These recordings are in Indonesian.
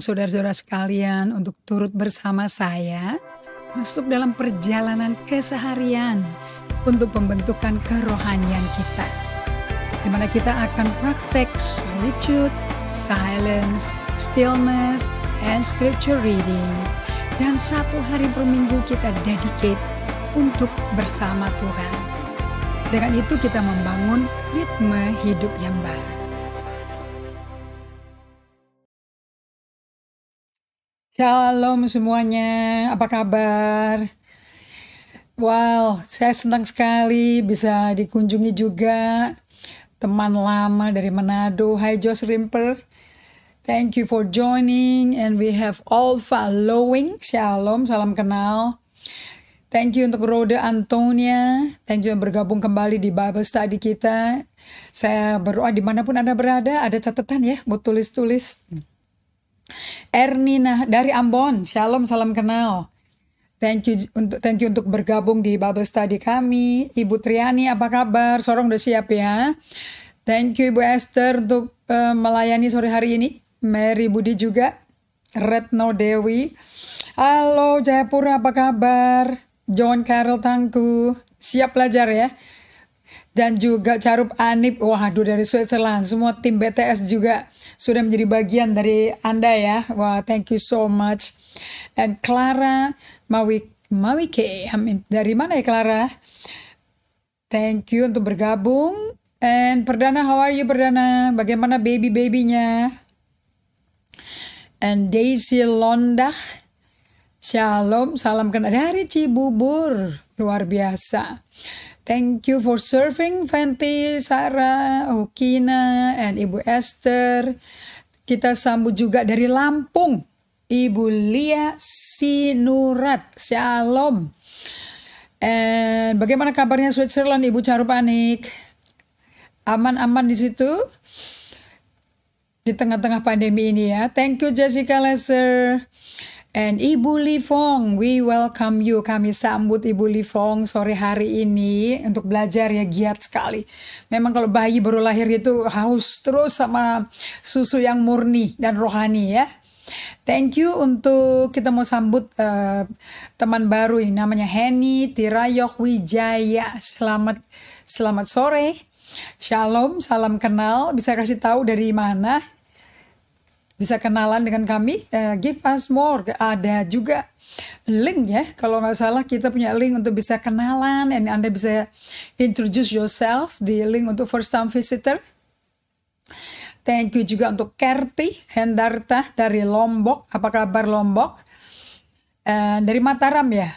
saudara-saudara sekalian untuk turut bersama saya masuk dalam perjalanan keseharian untuk pembentukan kerohanian kita. Di mana kita akan praktek solitude, silence, stillness, and scripture reading. Dan satu hari per minggu kita dedicate untuk bersama Tuhan. Dengan itu kita membangun ritme hidup yang baru. Shalom semuanya, apa kabar? Wow, saya senang sekali bisa dikunjungi juga teman lama dari Manado. Hai Josh Rimper, thank you for joining and we have all following. Shalom, salam kenal. Thank you untuk Rode Antonia, thank you yang bergabung kembali di Bible Study kita. Saya berdoa dimanapun Anda berada, ada catatan ya buat tulis-tulis. Ernina dari Ambon, shalom salam kenal. Thank you untuk thank you untuk bergabung di Bible Study kami. Ibu Triani apa kabar? Sorong udah siap ya. Thank you Ibu Esther untuk uh, melayani sore hari ini. Mary Budi juga. Retno Dewi. Halo Jayapura apa kabar? John Carol Tangku. Siap belajar ya dan juga Carup Anip. Waduh dari Switzerland. Semua tim BTS juga sudah menjadi bagian dari Anda ya. Wah, thank you so much. And Clara Mawik Mawike, amin. Dari mana ya Clara? Thank you untuk bergabung. And Perdana, how are you Perdana? Bagaimana baby-babynya? And Daisy Londa, Shalom, salam kenal dari Cibubur. Luar biasa. Thank you for serving Fenty, Sarah, Okina, and Ibu Esther. Kita sambut juga dari Lampung, Ibu Lia Sinurat. Shalom. And bagaimana kabarnya Switzerland, Ibu Carupanik? Aman-aman di situ? Di tengah-tengah pandemi ini ya. Thank you Jessica Lesser. And Ibu Lifong, we welcome you. Kami sambut Ibu Lifong sore hari ini untuk belajar ya giat sekali. Memang kalau bayi baru lahir itu haus terus sama susu yang murni dan rohani ya. Thank you untuk kita mau sambut uh, teman baru ini namanya Henny Tirayok Wijaya. Selamat selamat sore. Shalom, salam kenal. Bisa kasih tahu dari mana? bisa kenalan dengan kami. Uh, give us more. Ada juga link ya. Kalau nggak salah kita punya link untuk bisa kenalan dan Anda bisa introduce yourself di link untuk first time visitor. Thank you juga untuk Kerti Hendarta dari Lombok. Apa kabar Lombok? Uh, dari Mataram ya.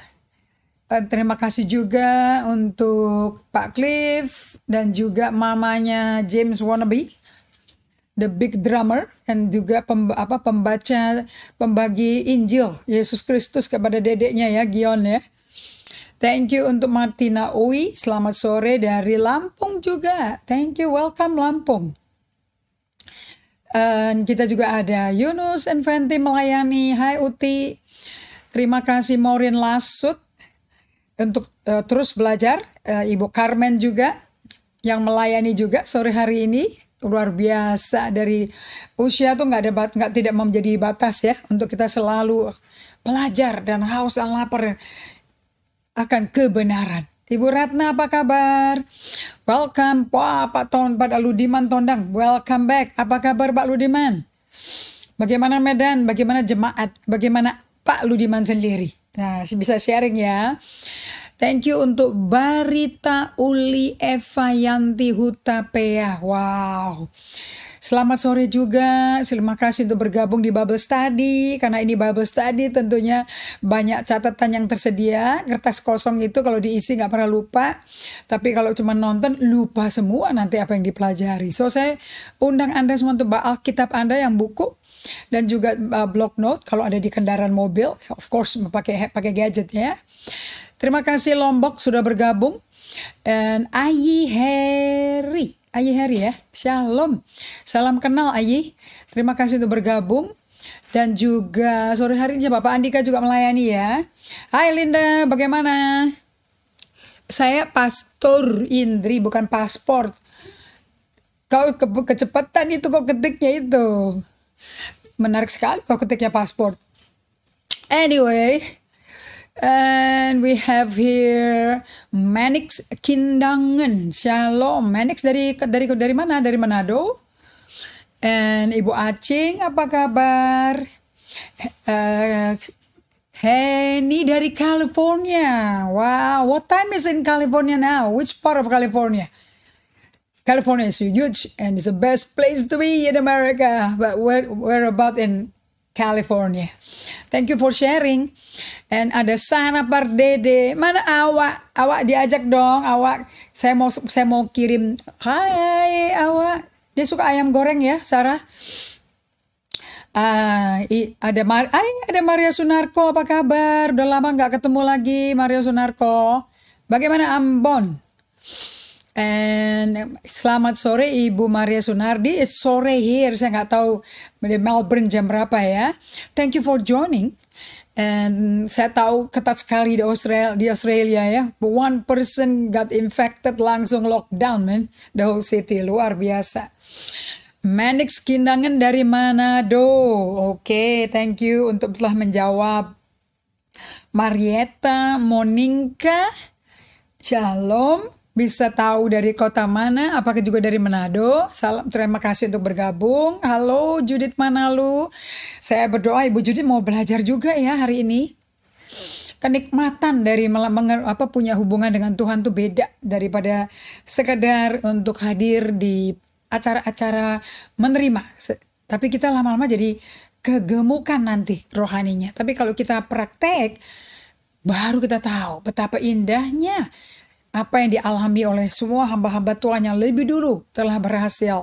Uh, terima kasih juga untuk Pak Cliff dan juga mamanya James Wannabe the big drummer dan juga pem, apa pembaca pembagi Injil Yesus Kristus kepada dedeknya ya Gion ya. Thank you untuk Martina Ui, selamat sore dari Lampung juga. Thank you, welcome Lampung. dan kita juga ada Yunus and Fenty melayani. Hai Uti, terima kasih Maureen Lasut untuk uh, terus belajar. Uh, Ibu Carmen juga yang melayani juga sore hari ini luar biasa dari usia tuh nggak ada bat, nggak tidak menjadi batas ya untuk kita selalu belajar dan haus dan lapar akan kebenaran. Ibu Ratna apa kabar? Welcome Wah, Pak Ton, Pak Ludiman Tondang. Welcome back. Apa kabar Pak Ludiman? Bagaimana Medan? Bagaimana jemaat? Bagaimana Pak Ludiman sendiri? Nah, bisa sharing ya. Thank you untuk Barita Uli Eva Yanti Huta Hutapea. Wow. Selamat sore juga, terima kasih untuk bergabung di Bubble Study, karena ini Bubble Study tentunya banyak catatan yang tersedia, kertas kosong itu kalau diisi nggak pernah lupa, tapi kalau cuma nonton lupa semua nanti apa yang dipelajari. So saya undang Anda semua untuk baal kitab Anda yang buku, dan juga uh, block note kalau ada di kendaraan mobil, of course pakai pakai gadget ya. Terima kasih Lombok sudah bergabung. Dan Ayi Heri. Ayi Heri ya. Shalom. Salam kenal Ayi. Terima kasih untuk bergabung. Dan juga sore hari ini Bapak Andika juga melayani ya. Hai Linda, bagaimana? Saya pastor Indri, bukan paspor. Kau ke kecepatan itu kok ketiknya itu. Menarik sekali kok ketiknya paspor. Anyway, And we have here Manix Kindangan. Shalom. Manix dari dari dari mana? Dari Manado. And Ibu Acing, apa kabar? Uh, Henny dari California. Wow, what time is in California now? Which part of California? California is huge and it's the best place to be in America. But where where about in California. Thank you for sharing. And ada Sarah Pardede. Mana awak? Awak diajak dong. Awak saya mau saya mau kirim hai awak. Dia suka ayam goreng ya, Sarah. Ah, i, ada Mar Ay, ada Maria Sunarko apa kabar? Udah lama nggak ketemu lagi Maria Sunarko. Bagaimana Ambon? And selamat sore Ibu Maria Sunardi. It's sore here. Saya nggak tahu Melbourne jam berapa ya. Thank you for joining. And saya tahu ketat sekali di Australia, di Australia ya. One person got infected langsung lockdown man. The whole city luar biasa. Manix Kindangan dari Manado. Oke, okay, thank you untuk telah menjawab. Marietta, Moninka. Shalom bisa tahu dari kota mana, apakah juga dari Manado. Salam terima kasih untuk bergabung. Halo Judith Manalu. Saya berdoa Ibu Judith mau belajar juga ya hari ini. Kenikmatan dari apa punya hubungan dengan Tuhan tuh beda daripada sekedar untuk hadir di acara-acara menerima. Tapi kita lama-lama jadi kegemukan nanti rohaninya. Tapi kalau kita praktek baru kita tahu betapa indahnya apa yang dialami oleh semua hamba-hamba Tuhan yang lebih dulu telah berhasil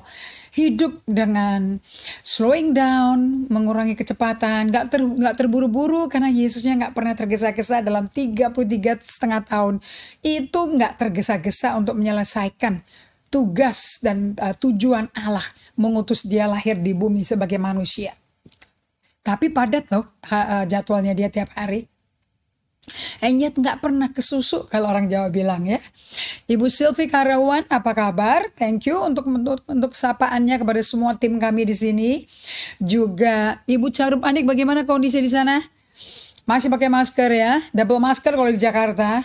hidup dengan slowing down, mengurangi kecepatan, gak, ter, gak terburu-buru karena Yesusnya gak pernah tergesa-gesa dalam 33 setengah tahun. Itu gak tergesa-gesa untuk menyelesaikan tugas dan uh, tujuan Allah mengutus dia lahir di bumi sebagai manusia. Tapi padat loh eh, jadwalnya dia tiap hari. And yet nggak pernah kesusu kalau orang Jawa bilang ya. Ibu Silvi Karawan, apa kabar? Thank you untuk untuk, untuk sapaannya kepada semua tim kami di sini. Juga Ibu Carup Anik, bagaimana kondisi di sana? Masih pakai masker ya, double masker kalau di Jakarta.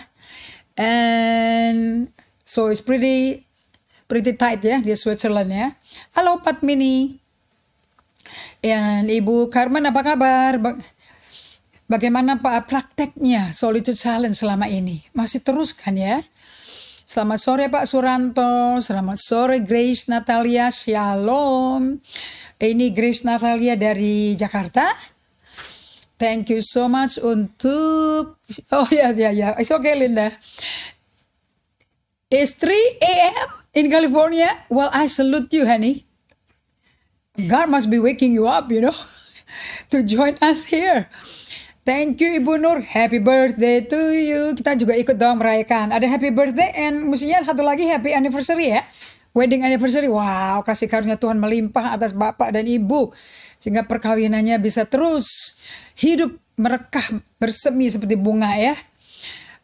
And so it's pretty pretty tight ya di Switzerland ya. Halo Pat Mini. And Ibu Carmen apa kabar? Bang Bagaimana Pak prakteknya Solitude Challenge selama ini? Masih terus kan ya? Selamat sore Pak Suranto, selamat sore Grace Natalia, shalom. Ini Grace Natalia dari Jakarta. Thank you so much untuk oh ya ya ya, it's okay Linda. It's 3 a.m. in California. Well, I salute you, honey. God must be waking you up, you know, to join us here. Thank you Ibu Nur, happy birthday to you. Kita juga ikut dong merayakan. Ada happy birthday and mestinya satu lagi happy anniversary ya. Wedding anniversary. Wow, kasih karunia Tuhan melimpah atas Bapak dan Ibu sehingga perkawinannya bisa terus hidup merekah bersemi seperti bunga ya.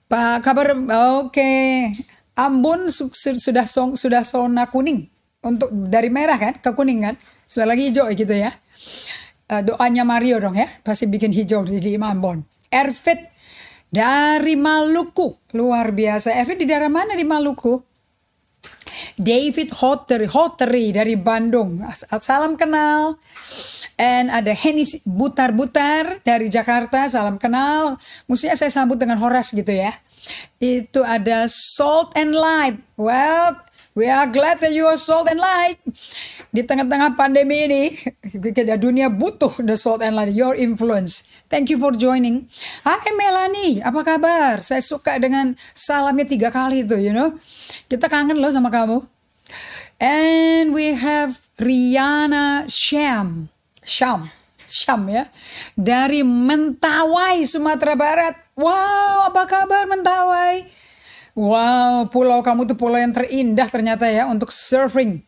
Pak kabar oke. Okay. Ambon sudah song, sudah zona kuning untuk dari merah kan ke kuning kan. Sudah lagi hijau gitu ya. Eh, doanya Mario dong ya, pasti bikin hijau di Imanbon. Ervid dari Maluku, luar biasa. Ervid di daerah mana di Maluku? David Hotteri, Hotteri dari Bandung. Salam kenal. And ada Henis Butar-Butar dari Jakarta. Salam kenal. Mestinya saya sambut dengan Horas gitu ya. Itu ada Salt and Light. Well, we are glad that you are Salt and Light di tengah-tengah pandemi ini dunia butuh the salt and light your influence thank you for joining Hai Melanie apa kabar saya suka dengan salamnya tiga kali itu you know kita kangen loh sama kamu and we have Riana Sham, Sham, Syam ya dari Mentawai Sumatera Barat wow apa kabar Mentawai Wow, pulau kamu tuh pulau yang terindah ternyata ya untuk surfing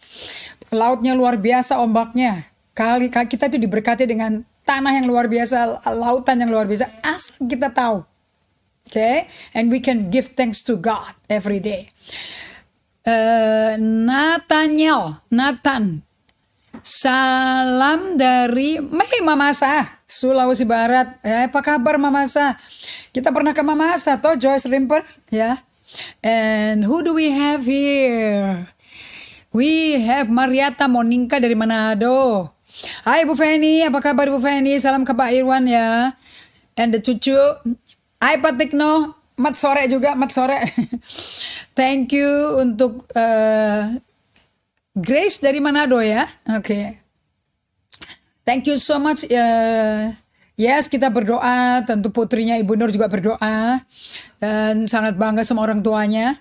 lautnya luar biasa ombaknya. Kali kita itu diberkati dengan tanah yang luar biasa, lautan yang luar biasa. Asal kita tahu. Oke, okay? and we can give thanks to God every day. Uh, Nathaniel, Nathan, salam dari Mei Mamasa, Sulawesi Barat. Eh apa kabar Mamasa? Kita pernah ke Mamasa toh Joyce Rimper ya. And who do we have here? We have Mariata Moningka dari Manado. Hai Bu Feni, apa kabar Bu Feni? Salam ke Pak Irwan ya. And the cucu. Hai Pak Tekno, mat sore juga, mat sore. Thank you untuk uh, Grace dari Manado ya. Oke. Okay. Thank you so much. Uh, Yes, kita berdoa. Tentu putrinya Ibu Nur juga berdoa. Dan sangat bangga sama orang tuanya.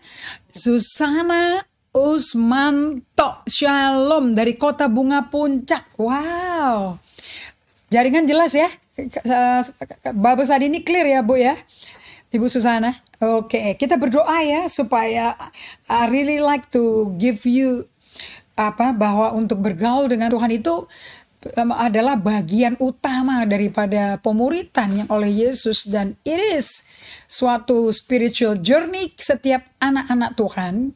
Susana Usmanto Shalom dari Kota Bunga Puncak. Wow. Jaringan jelas ya. Bapak saat ini clear ya Bu ya. Ibu Susana. Oke, okay. kita berdoa ya supaya I really like to give you apa bahwa untuk bergaul dengan Tuhan itu adalah bagian utama daripada pemuritan yang oleh Yesus dan it is suatu spiritual journey setiap anak-anak Tuhan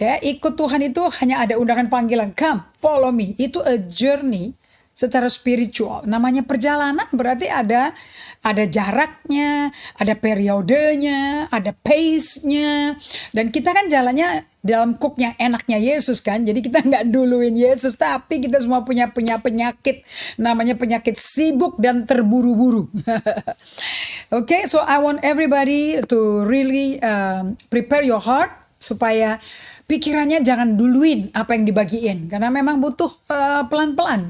Ya, ikut Tuhan itu hanya ada undangan panggilan, come, follow me. Itu a journey secara spiritual. Namanya perjalanan berarti ada ada jaraknya, ada periodenya, ada pace-nya. Dan kita kan jalannya dalam kuknya enaknya Yesus kan. Jadi kita nggak duluin Yesus, tapi kita semua punya punya penyakit namanya penyakit sibuk dan terburu-buru. okay, so I want everybody to really um, prepare your heart supaya pikirannya jangan duluin apa yang dibagiin karena memang butuh pelan eh, pelan-pelan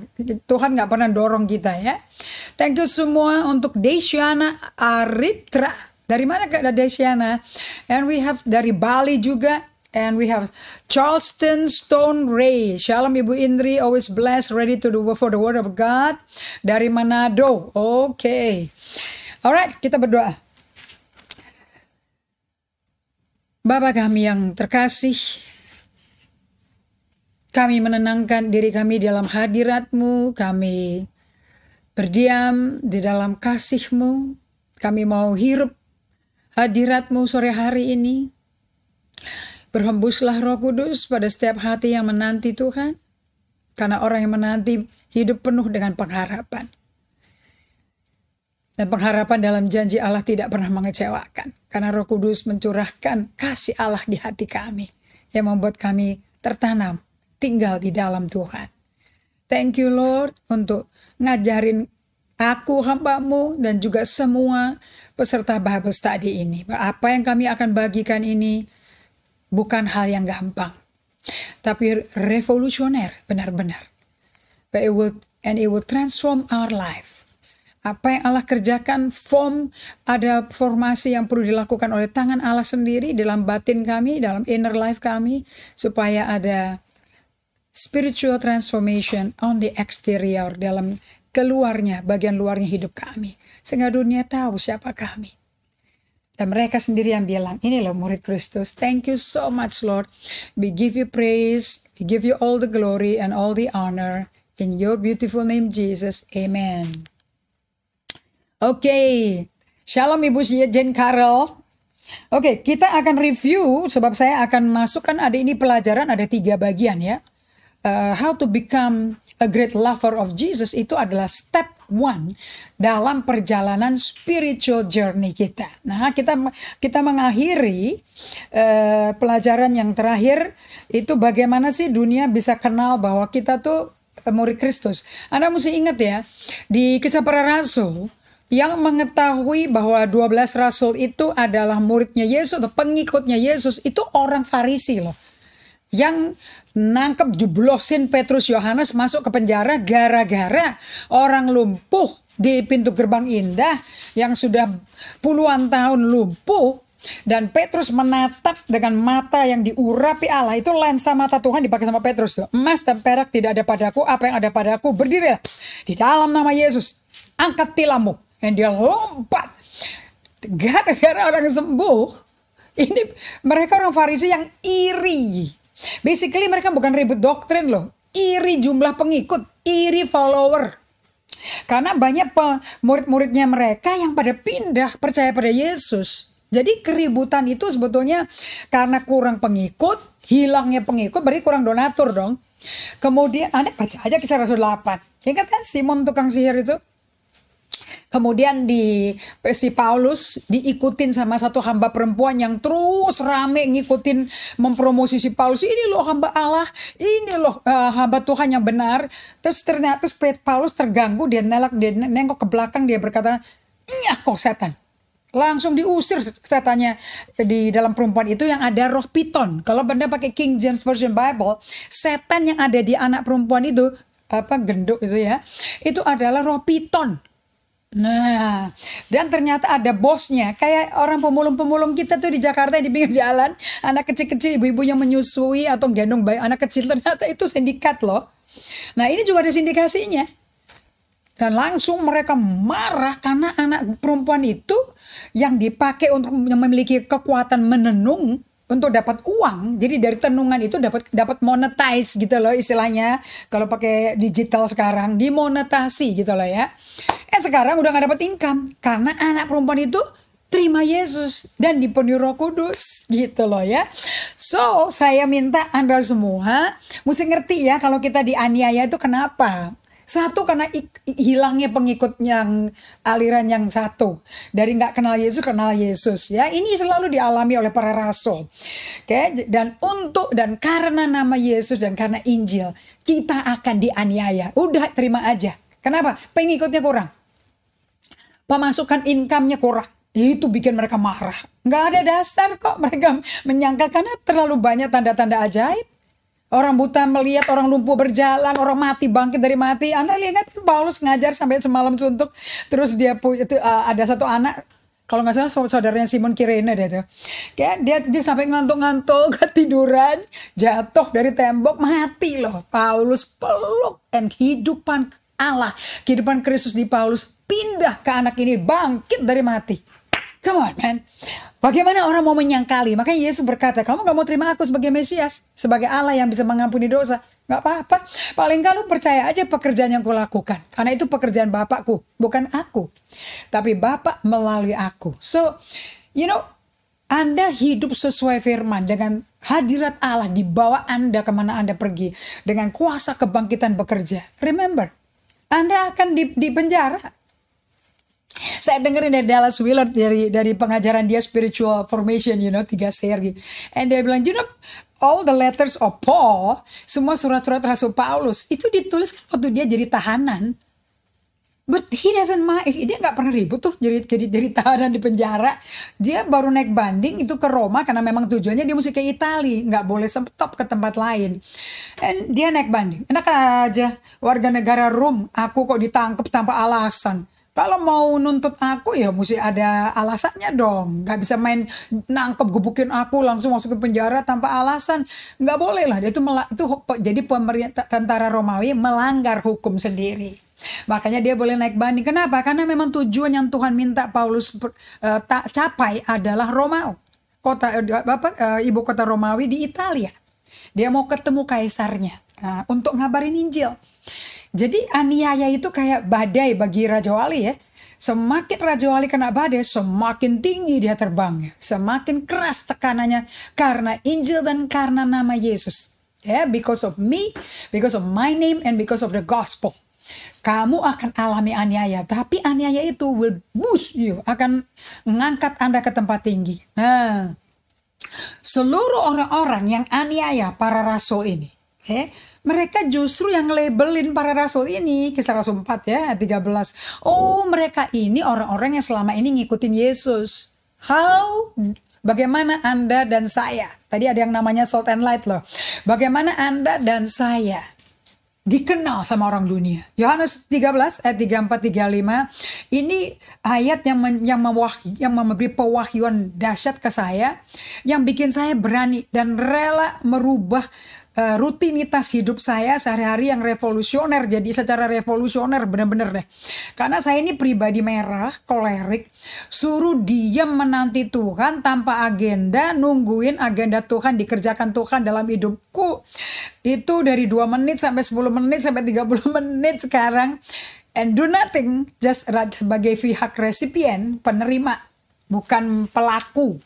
Tuhan nggak pernah dorong kita ya thank you semua untuk Desiana Aritra dari mana kak Desiana and we have dari Bali juga And we have Charleston Stone Ray. Shalom Ibu Indri, always blessed, ready to do for the word of God. Dari Manado. Oke. Okay. Alright, kita berdoa. Bapa kami yang terkasih, kami menenangkan diri kami dalam hadiratmu, kami berdiam di dalam kasihmu, kami mau hirup hadiratmu sore hari ini. Berhembuslah roh kudus pada setiap hati yang menanti Tuhan, karena orang yang menanti hidup penuh dengan pengharapan. Dan pengharapan dalam janji Allah tidak pernah mengecewakan. Karena roh kudus mencurahkan kasih Allah di hati kami. Yang membuat kami tertanam, tinggal di dalam Tuhan. Thank you Lord untuk ngajarin aku hambamu dan juga semua peserta Bible study ini. Apa yang kami akan bagikan ini bukan hal yang gampang. Tapi revolusioner benar-benar. But it will, and it will transform our life apa yang Allah kerjakan, form, ada formasi yang perlu dilakukan oleh tangan Allah sendiri dalam batin kami, dalam inner life kami, supaya ada spiritual transformation on the exterior, dalam keluarnya, bagian luarnya hidup kami. Sehingga dunia tahu siapa kami. Dan mereka sendiri yang bilang, ini loh murid Kristus, thank you so much Lord. We give you praise, we give you all the glory and all the honor. In your beautiful name Jesus, amen. Oke, okay. Shalom Ibu Jen Karel. Oke, okay, kita akan review sebab saya akan masukkan ada ini pelajaran ada tiga bagian ya. Uh, how to become a great lover of Jesus itu adalah step one dalam perjalanan spiritual journey kita. Nah, kita kita mengakhiri uh, pelajaran yang terakhir itu bagaimana sih dunia bisa kenal bahwa kita tuh eh, murid Kristus. Anda mesti ingat ya, di Kisah Para Rasul yang mengetahui bahwa 12 rasul itu adalah muridnya Yesus atau pengikutnya Yesus itu orang Farisi loh. Yang nangkep jeblosin Petrus Yohanes masuk ke penjara gara-gara orang lumpuh di pintu gerbang indah yang sudah puluhan tahun lumpuh dan Petrus menatap dengan mata yang diurapi Allah itu lensa mata Tuhan dipakai sama Petrus tuh. Emas dan perak tidak ada padaku, apa yang ada padaku berdiri di dalam nama Yesus. Angkat tilammu dan dia lompat gara-gara orang sembuh ini mereka orang Farisi yang iri basically mereka bukan ribut doktrin loh iri jumlah pengikut iri follower karena banyak murid-muridnya mereka yang pada pindah percaya pada Yesus jadi keributan itu sebetulnya karena kurang pengikut hilangnya pengikut berarti kurang donatur dong Kemudian Anda baca aja kisah Rasul 8. Ingat kan Simon tukang sihir itu? Kemudian di si Paulus diikutin sama satu hamba perempuan yang terus rame ngikutin mempromosi si Paulus. Ini loh hamba Allah, ini loh uh, hamba Tuhan yang benar. Terus ternyata Paulus terganggu, dia nelak, dia nengok ke belakang, dia berkata, iya kok setan langsung diusir setannya di dalam perempuan itu yang ada roh piton. Kalau benda pakai King James Version Bible, setan yang ada di anak perempuan itu apa genduk itu ya, itu adalah roh piton. Nah, dan ternyata ada bosnya. Kayak orang pemulung-pemulung kita tuh di Jakarta di pinggir jalan, anak kecil-kecil, ibu-ibu yang menyusui atau gendong bayi anak kecil ternyata itu sindikat loh. Nah, ini juga ada sindikasinya. Dan langsung mereka marah karena anak perempuan itu yang dipakai untuk memiliki kekuatan menenung untuk dapat uang. Jadi dari tenungan itu dapat dapat monetize gitu loh istilahnya. Kalau pakai digital sekarang dimonetasi gitu loh ya. Eh sekarang udah nggak dapat income karena anak perempuan itu terima Yesus dan dipenuhi Roh Kudus gitu loh ya. So, saya minta Anda semua mesti ngerti ya kalau kita dianiaya itu kenapa? Satu karena hilangnya pengikut yang aliran yang satu. Dari nggak kenal Yesus, kenal Yesus. ya Ini selalu dialami oleh para rasul. Oke, dan untuk dan karena nama Yesus dan karena Injil, kita akan dianiaya. Udah terima aja. Kenapa? Pengikutnya kurang. Pemasukan income-nya kurang itu bikin mereka marah. Nggak ada dasar kok mereka menyangka karena terlalu banyak tanda-tanda ajaib. Orang buta melihat orang lumpuh berjalan, orang mati bangkit dari mati. Anda lihat kan Paulus ngajar sampai semalam suntuk. Terus dia itu uh, ada satu anak kalau nggak salah saudaranya Simon Kirene dia tuh. Kayak dia dia sampai ngantuk-ngantuk ketiduran, jatuh dari tembok mati loh. Paulus peluk dan kehidupan Allah, kehidupan Kristus di Paulus pindah ke anak ini bangkit dari mati. Come on, man. Bagaimana orang mau menyangkali? Makanya Yesus berkata, kamu gak mau terima aku sebagai Mesias, sebagai Allah yang bisa mengampuni dosa. Gak apa-apa. Paling kalau percaya aja pekerjaan yang kulakukan. Karena itu pekerjaan Bapakku, bukan aku. Tapi Bapak melalui aku. So, you know, anda hidup sesuai firman dengan hadirat Allah di bawah Anda kemana Anda pergi. Dengan kuasa kebangkitan bekerja. Remember, Anda akan di, di penjara saya dengerin dari Dallas Willard dari dari pengajaran dia spiritual formation you know tiga seri and dia bilang you know all the letters of Paul semua surat-surat Rasul Paulus itu ditulis waktu dia jadi tahanan But he doesn't mind. Eh, dia nggak pernah ribut tuh jadi jadi jadi tahanan di penjara. Dia baru naik banding itu ke Roma karena memang tujuannya dia mesti ke Italia, nggak boleh stop ke tempat lain. And dia naik banding. Enak aja warga negara Rom, aku kok ditangkap tanpa alasan kalau mau nuntut aku ya mesti ada alasannya dong. Gak bisa main nangkep gebukin aku langsung masuk ke penjara tanpa alasan. Gak boleh lah. Dia itu itu jadi pemerintah tentara Romawi melanggar hukum sendiri. Makanya dia boleh naik banding. Kenapa? Karena memang tujuan yang Tuhan minta Paulus uh, tak capai adalah Romawi. Kota uh, apa uh, ibu kota Romawi di Italia. Dia mau ketemu kaisarnya uh, untuk ngabarin Injil. Jadi aniaya itu kayak badai bagi Raja Wali ya. Semakin Raja Wali kena badai, semakin tinggi dia terbang. Semakin keras tekanannya karena Injil dan karena nama Yesus. Ya, yeah, because of me, because of my name, and because of the gospel. Kamu akan alami aniaya, tapi aniaya itu will boost you, akan mengangkat Anda ke tempat tinggi. Nah, seluruh orang-orang yang aniaya para rasul ini, Okay? Mereka justru yang labelin para rasul ini, kisah rasul 4 ya, 13. Oh, mereka ini orang-orang yang selama ini ngikutin Yesus. How bagaimana Anda dan saya? Tadi ada yang namanya salt and light loh. Bagaimana Anda dan saya dikenal sama orang dunia. Yohanes 13 ayat 34 35 ini ayat yang men, yang mewahyu, yang memberi pewahyuan dahsyat ke saya yang bikin saya berani dan rela merubah uh, rutinitas hidup saya sehari-hari yang revolusioner. Jadi secara revolusioner bener-bener deh. Karena saya ini pribadi merah, kolerik, suruh diam menanti Tuhan tanpa agenda, nungguin agenda Tuhan dikerjakan Tuhan dalam hidupku. Itu dari 2 menit sampai 10 menit sampai 30 menit sekarang and do nothing just sebagai pihak resipien penerima bukan pelaku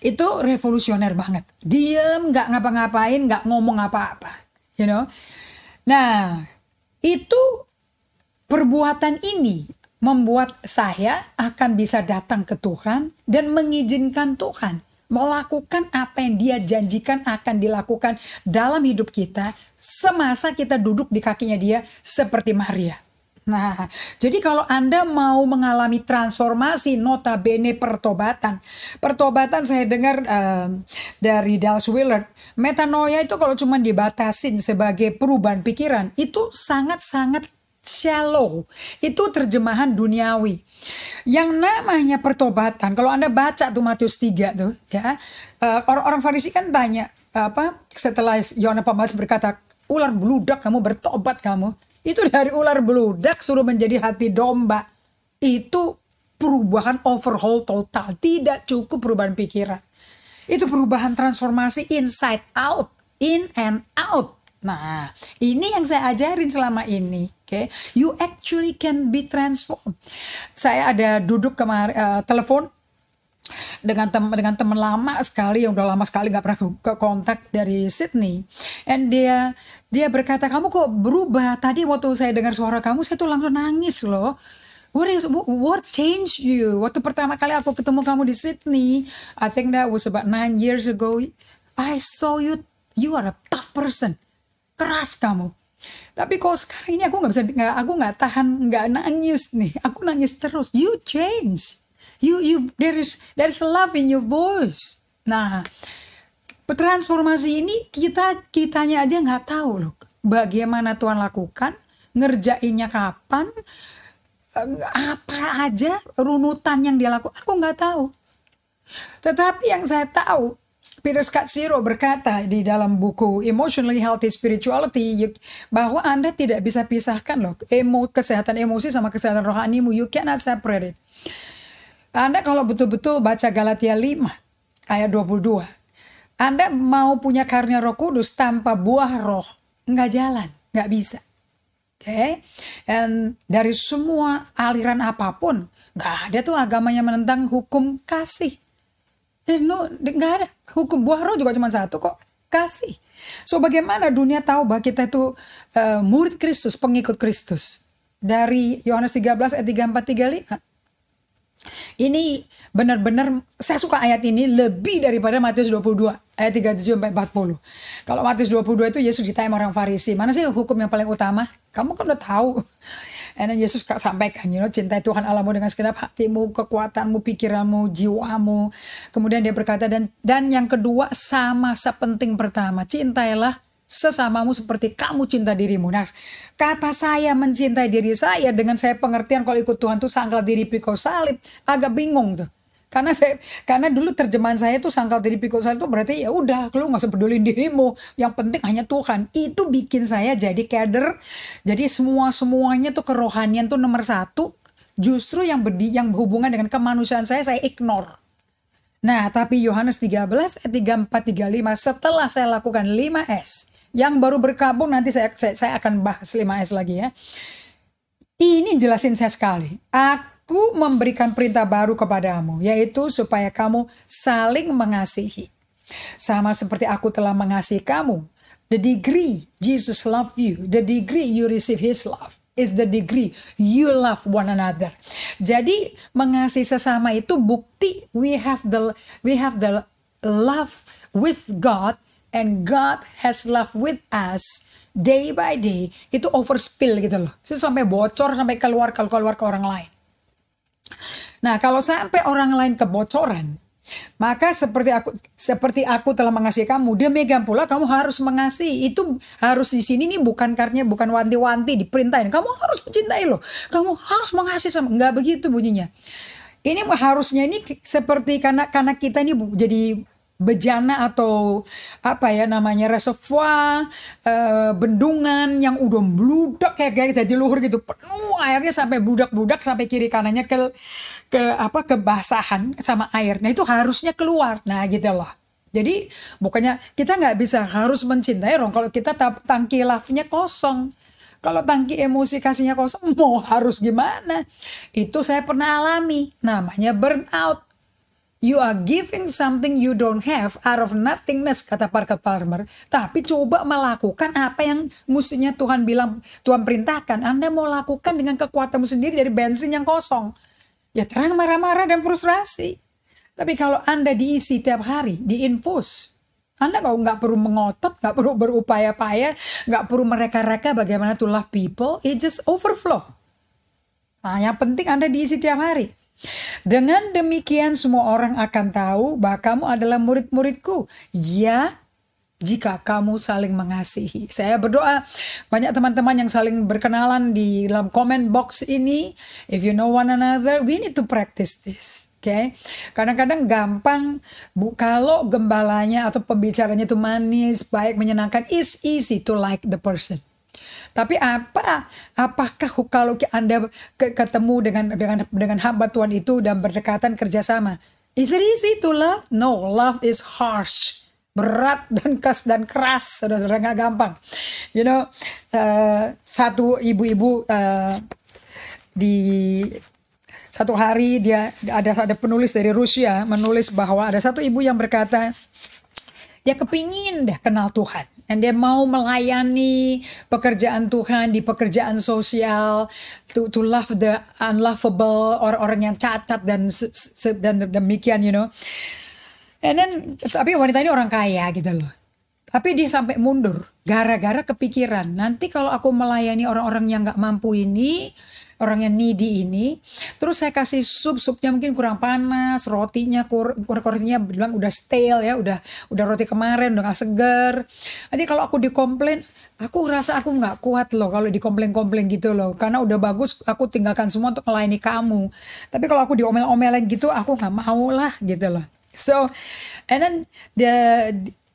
itu revolusioner banget diem nggak ngapa-ngapain nggak ngomong apa-apa you know nah itu perbuatan ini membuat saya akan bisa datang ke Tuhan dan mengizinkan Tuhan melakukan apa yang dia janjikan akan dilakukan dalam hidup kita semasa kita duduk di kakinya dia seperti Maria. Nah, jadi kalau Anda mau mengalami transformasi notabene pertobatan. Pertobatan saya dengar um, dari Dallas Willard, metanoia itu kalau cuma dibatasin sebagai perubahan pikiran, itu sangat-sangat shallow. Itu terjemahan duniawi. Yang namanya pertobatan, kalau Anda baca tuh Matius 3 tuh, ya. Eh, orang-orang uh, Farisi kan tanya apa setelah Yohanes Pembaptis berkata, ular beludak kamu bertobat kamu itu dari ular beludak suruh menjadi hati domba itu perubahan overhaul total tidak cukup perubahan pikiran itu perubahan transformasi inside out in and out nah ini yang saya ajarin selama ini Oke, okay? you actually can be transformed. Saya ada duduk kemarin uh, eh, telepon dengan tem dengan teman lama sekali yang udah lama sekali nggak pernah ke, kontak dari Sydney and dia dia berkata kamu kok berubah tadi waktu saya dengar suara kamu saya tuh langsung nangis loh What is what change you? Waktu pertama kali aku ketemu kamu di Sydney, I think that was about nine years ago. I saw you, you are a tough person. Keras kamu. Tapi kok sekarang ini aku nggak bisa, gak, aku nggak tahan, nggak nangis nih. Aku nangis terus. You change. You you there is there is love in your voice. Nah, transformasi ini kita kitanya aja nggak tahu loh. Bagaimana Tuhan lakukan, ngerjainnya kapan, apa aja runutan yang dia lakukan, aku nggak tahu. Tetapi yang saya tahu, Peter Scott Zero berkata di dalam buku Emotionally Healthy Spirituality bahwa Anda tidak bisa pisahkan loh emo, kesehatan emosi sama kesehatan rohanimu. You cannot separate it. Anda kalau betul-betul baca Galatia 5 ayat 22, Anda mau punya karunia Roh Kudus tanpa buah roh, nggak jalan, nggak bisa. Oke, okay? dan dari semua aliran apapun, nggak ada tuh agamanya menentang hukum kasih. There's no, nggak ada. Hukum buah roh juga cuma satu kok, kasih. So bagaimana dunia tahu bahwa kita itu uh, murid Kristus, pengikut Kristus? Dari Yohanes 13 ayat 34 35. Ini benar-benar saya suka ayat ini lebih daripada Matius 22 ayat 37 sampai 40. Kalau Matius 22 itu Yesus ditanya orang Farisi, mana sih hukum yang paling utama? Kamu kan udah tahu. Enak Yesus sampaikan, you know, cintai Tuhan Allahmu dengan segenap hatimu, kekuatanmu, pikiranmu, jiwamu. Kemudian dia berkata, dan dan yang kedua sama sepenting pertama, cintailah sesamamu seperti kamu cinta dirimu. Nah, kata saya mencintai diri saya dengan saya pengertian kalau ikut Tuhan tuh sangkal diri pikul salib, agak bingung tuh. Karena saya karena dulu terjemahan saya tuh sangkal diri pikul salib tuh berarti ya udah lu nggak usah pedulin dirimu, yang penting hanya Tuhan. Itu bikin saya jadi kader. Jadi semua-semuanya tuh kerohanian tuh nomor satu. Justru yang berdi yang berhubungan dengan kemanusiaan saya saya ignore. Nah, tapi Yohanes 13 ayat 34 35 setelah saya lakukan 5S yang baru berkabung nanti saya, saya, saya akan bahas 5S lagi ya. Ini jelasin saya sekali. Aku memberikan perintah baru kepadamu, yaitu supaya kamu saling mengasihi. Sama seperti aku telah mengasihi kamu. The degree Jesus love you, the degree you receive his love is the degree you love one another. Jadi mengasihi sesama itu bukti we have the we have the love with God and God has love with us day by day itu overspill gitu loh. Itu sampai bocor sampai keluar kalau keluar ke orang lain. Nah, kalau sampai orang lain kebocoran, maka seperti aku seperti aku telah mengasihi kamu, demikian pula kamu harus mengasihi. Itu harus di sini nih bukan karnya bukan wanti-wanti diperintahin. Kamu harus mencintai loh. Kamu harus mengasihi sama nggak begitu bunyinya. Ini harusnya ini seperti karena karena kita ini jadi bejana atau apa ya namanya reservoir e, bendungan yang udah bludak kayak kayak jadi luhur gitu penuh airnya sampai bludak-bludak sampai kiri kanannya ke ke apa kebasahan sama air nah itu harusnya keluar nah gitu loh jadi bukannya kita nggak bisa harus mencintai orang kalau kita tangki love-nya kosong kalau tangki emosi kasihnya kosong mau harus gimana itu saya pernah alami namanya burnout You are giving something you don't have out of nothingness, kata Parker Palmer. Tapi coba melakukan apa yang mestinya Tuhan bilang, Tuhan perintahkan. Anda mau lakukan dengan kekuatanmu sendiri dari bensin yang kosong. Ya terang marah-marah dan frustrasi. Tapi kalau Anda diisi tiap hari, diinfus, anda kalau nggak perlu mengotot, nggak perlu berupaya-upaya, nggak perlu mereka-reka bagaimana to love people, it just overflow. Nah, yang penting Anda diisi tiap hari. Dengan demikian semua orang akan tahu bahwa kamu adalah murid-muridku. Ya, jika kamu saling mengasihi. Saya berdoa banyak teman-teman yang saling berkenalan di dalam comment box ini. If you know one another, we need to practice this. Oke, okay? kadang-kadang gampang bu kalau gembalanya atau pembicaranya itu manis, baik, menyenangkan, is easy to like the person. Tapi apa apakah kalau Anda ketemu dengan dengan dengan hamba Tuhan itu dan berdekatan kerjasama? Is it easy to love? No, love is harsh. Berat dan kas dan keras, saudara-saudara nggak gampang. You know, uh, satu ibu-ibu uh, di satu hari dia ada ada penulis dari Rusia menulis bahwa ada satu ibu yang berkata dia kepingin deh kenal Tuhan And dia mau melayani pekerjaan Tuhan di pekerjaan sosial, to, to love the unlovable, orang-orang yang cacat dan dan demikian, you know. And then, tapi wanita ini orang kaya gitu loh. Tapi dia sampai mundur, gara-gara kepikiran. Nanti kalau aku melayani orang-orang yang nggak mampu ini, orang yang needy ini terus saya kasih sup supnya mungkin kurang panas rotinya kur rotinya bilang udah stale ya udah udah roti kemarin udah gak segar. Jadi kalau aku dikomplain aku rasa aku nggak kuat loh kalau dikomplain-komplain gitu loh karena udah bagus aku tinggalkan semua untuk melayani kamu tapi kalau aku diomel-omelin gitu aku nggak mau lah gitu loh so and then the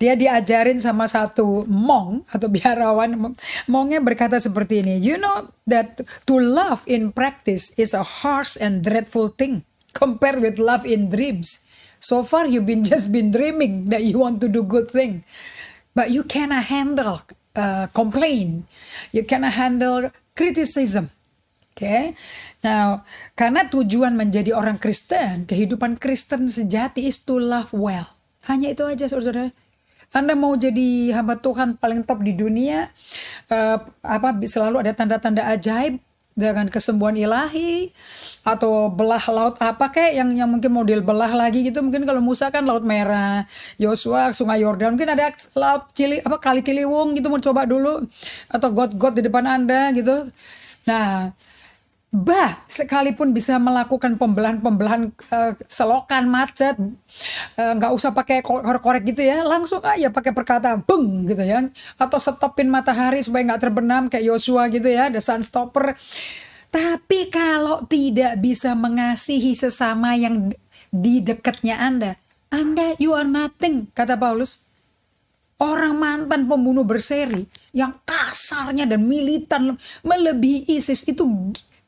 dia diajarin sama satu mong atau biarawan mongnya berkata seperti ini you know that to love in practice is a harsh and dreadful thing compared with love in dreams so far you've been just been dreaming that you want to do good thing but you cannot handle uh, complain you cannot handle criticism Oke, okay? now karena tujuan menjadi orang Kristen, kehidupan Kristen sejati is to love well. Hanya itu aja saudara. Anda mau jadi hamba Tuhan paling top di dunia, uh, apa selalu ada tanda-tanda ajaib dengan kesembuhan ilahi atau belah laut apa kayak yang yang mungkin model belah lagi gitu mungkin kalau Musa kan laut merah Yosua sungai Yordan mungkin ada laut cili apa kali Ciliwung gitu mau coba dulu atau got-got di depan anda gitu nah bah sekalipun bisa melakukan pembelahan-pembelahan uh, selokan macet eh, nggak uh, usah pakai korek-korek gitu ya langsung aja pakai perkataan beng gitu ya atau stopin matahari supaya nggak terbenam kayak Yosua gitu ya the sun stopper tapi kalau tidak bisa mengasihi sesama yang di dekatnya Anda Anda you are nothing kata Paulus orang mantan pembunuh berseri yang kasarnya dan militan melebihi ISIS itu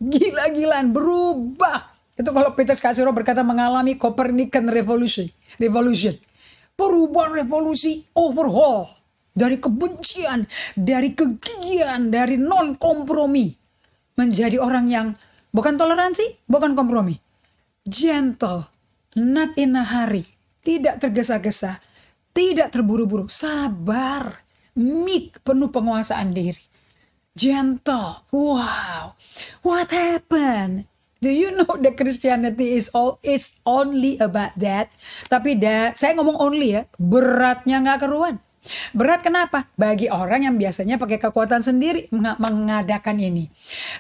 gila-gilaan berubah. Itu kalau Peter Casiro berkata mengalami Copernican Revolution, Revolution. Perubahan revolusi overhaul dari kebencian, dari kegigihan, dari non kompromi menjadi orang yang bukan toleransi, bukan kompromi. Gentle, not in a hurry, tidak tergesa-gesa, tidak terburu-buru, sabar, mik penuh penguasaan diri gentle. Wow. What happened? Do you know the Christianity is all it's only about that? Tapi da, saya ngomong only ya, beratnya nggak keruan. Berat kenapa? Bagi orang yang biasanya pakai kekuatan sendiri mengadakan ini.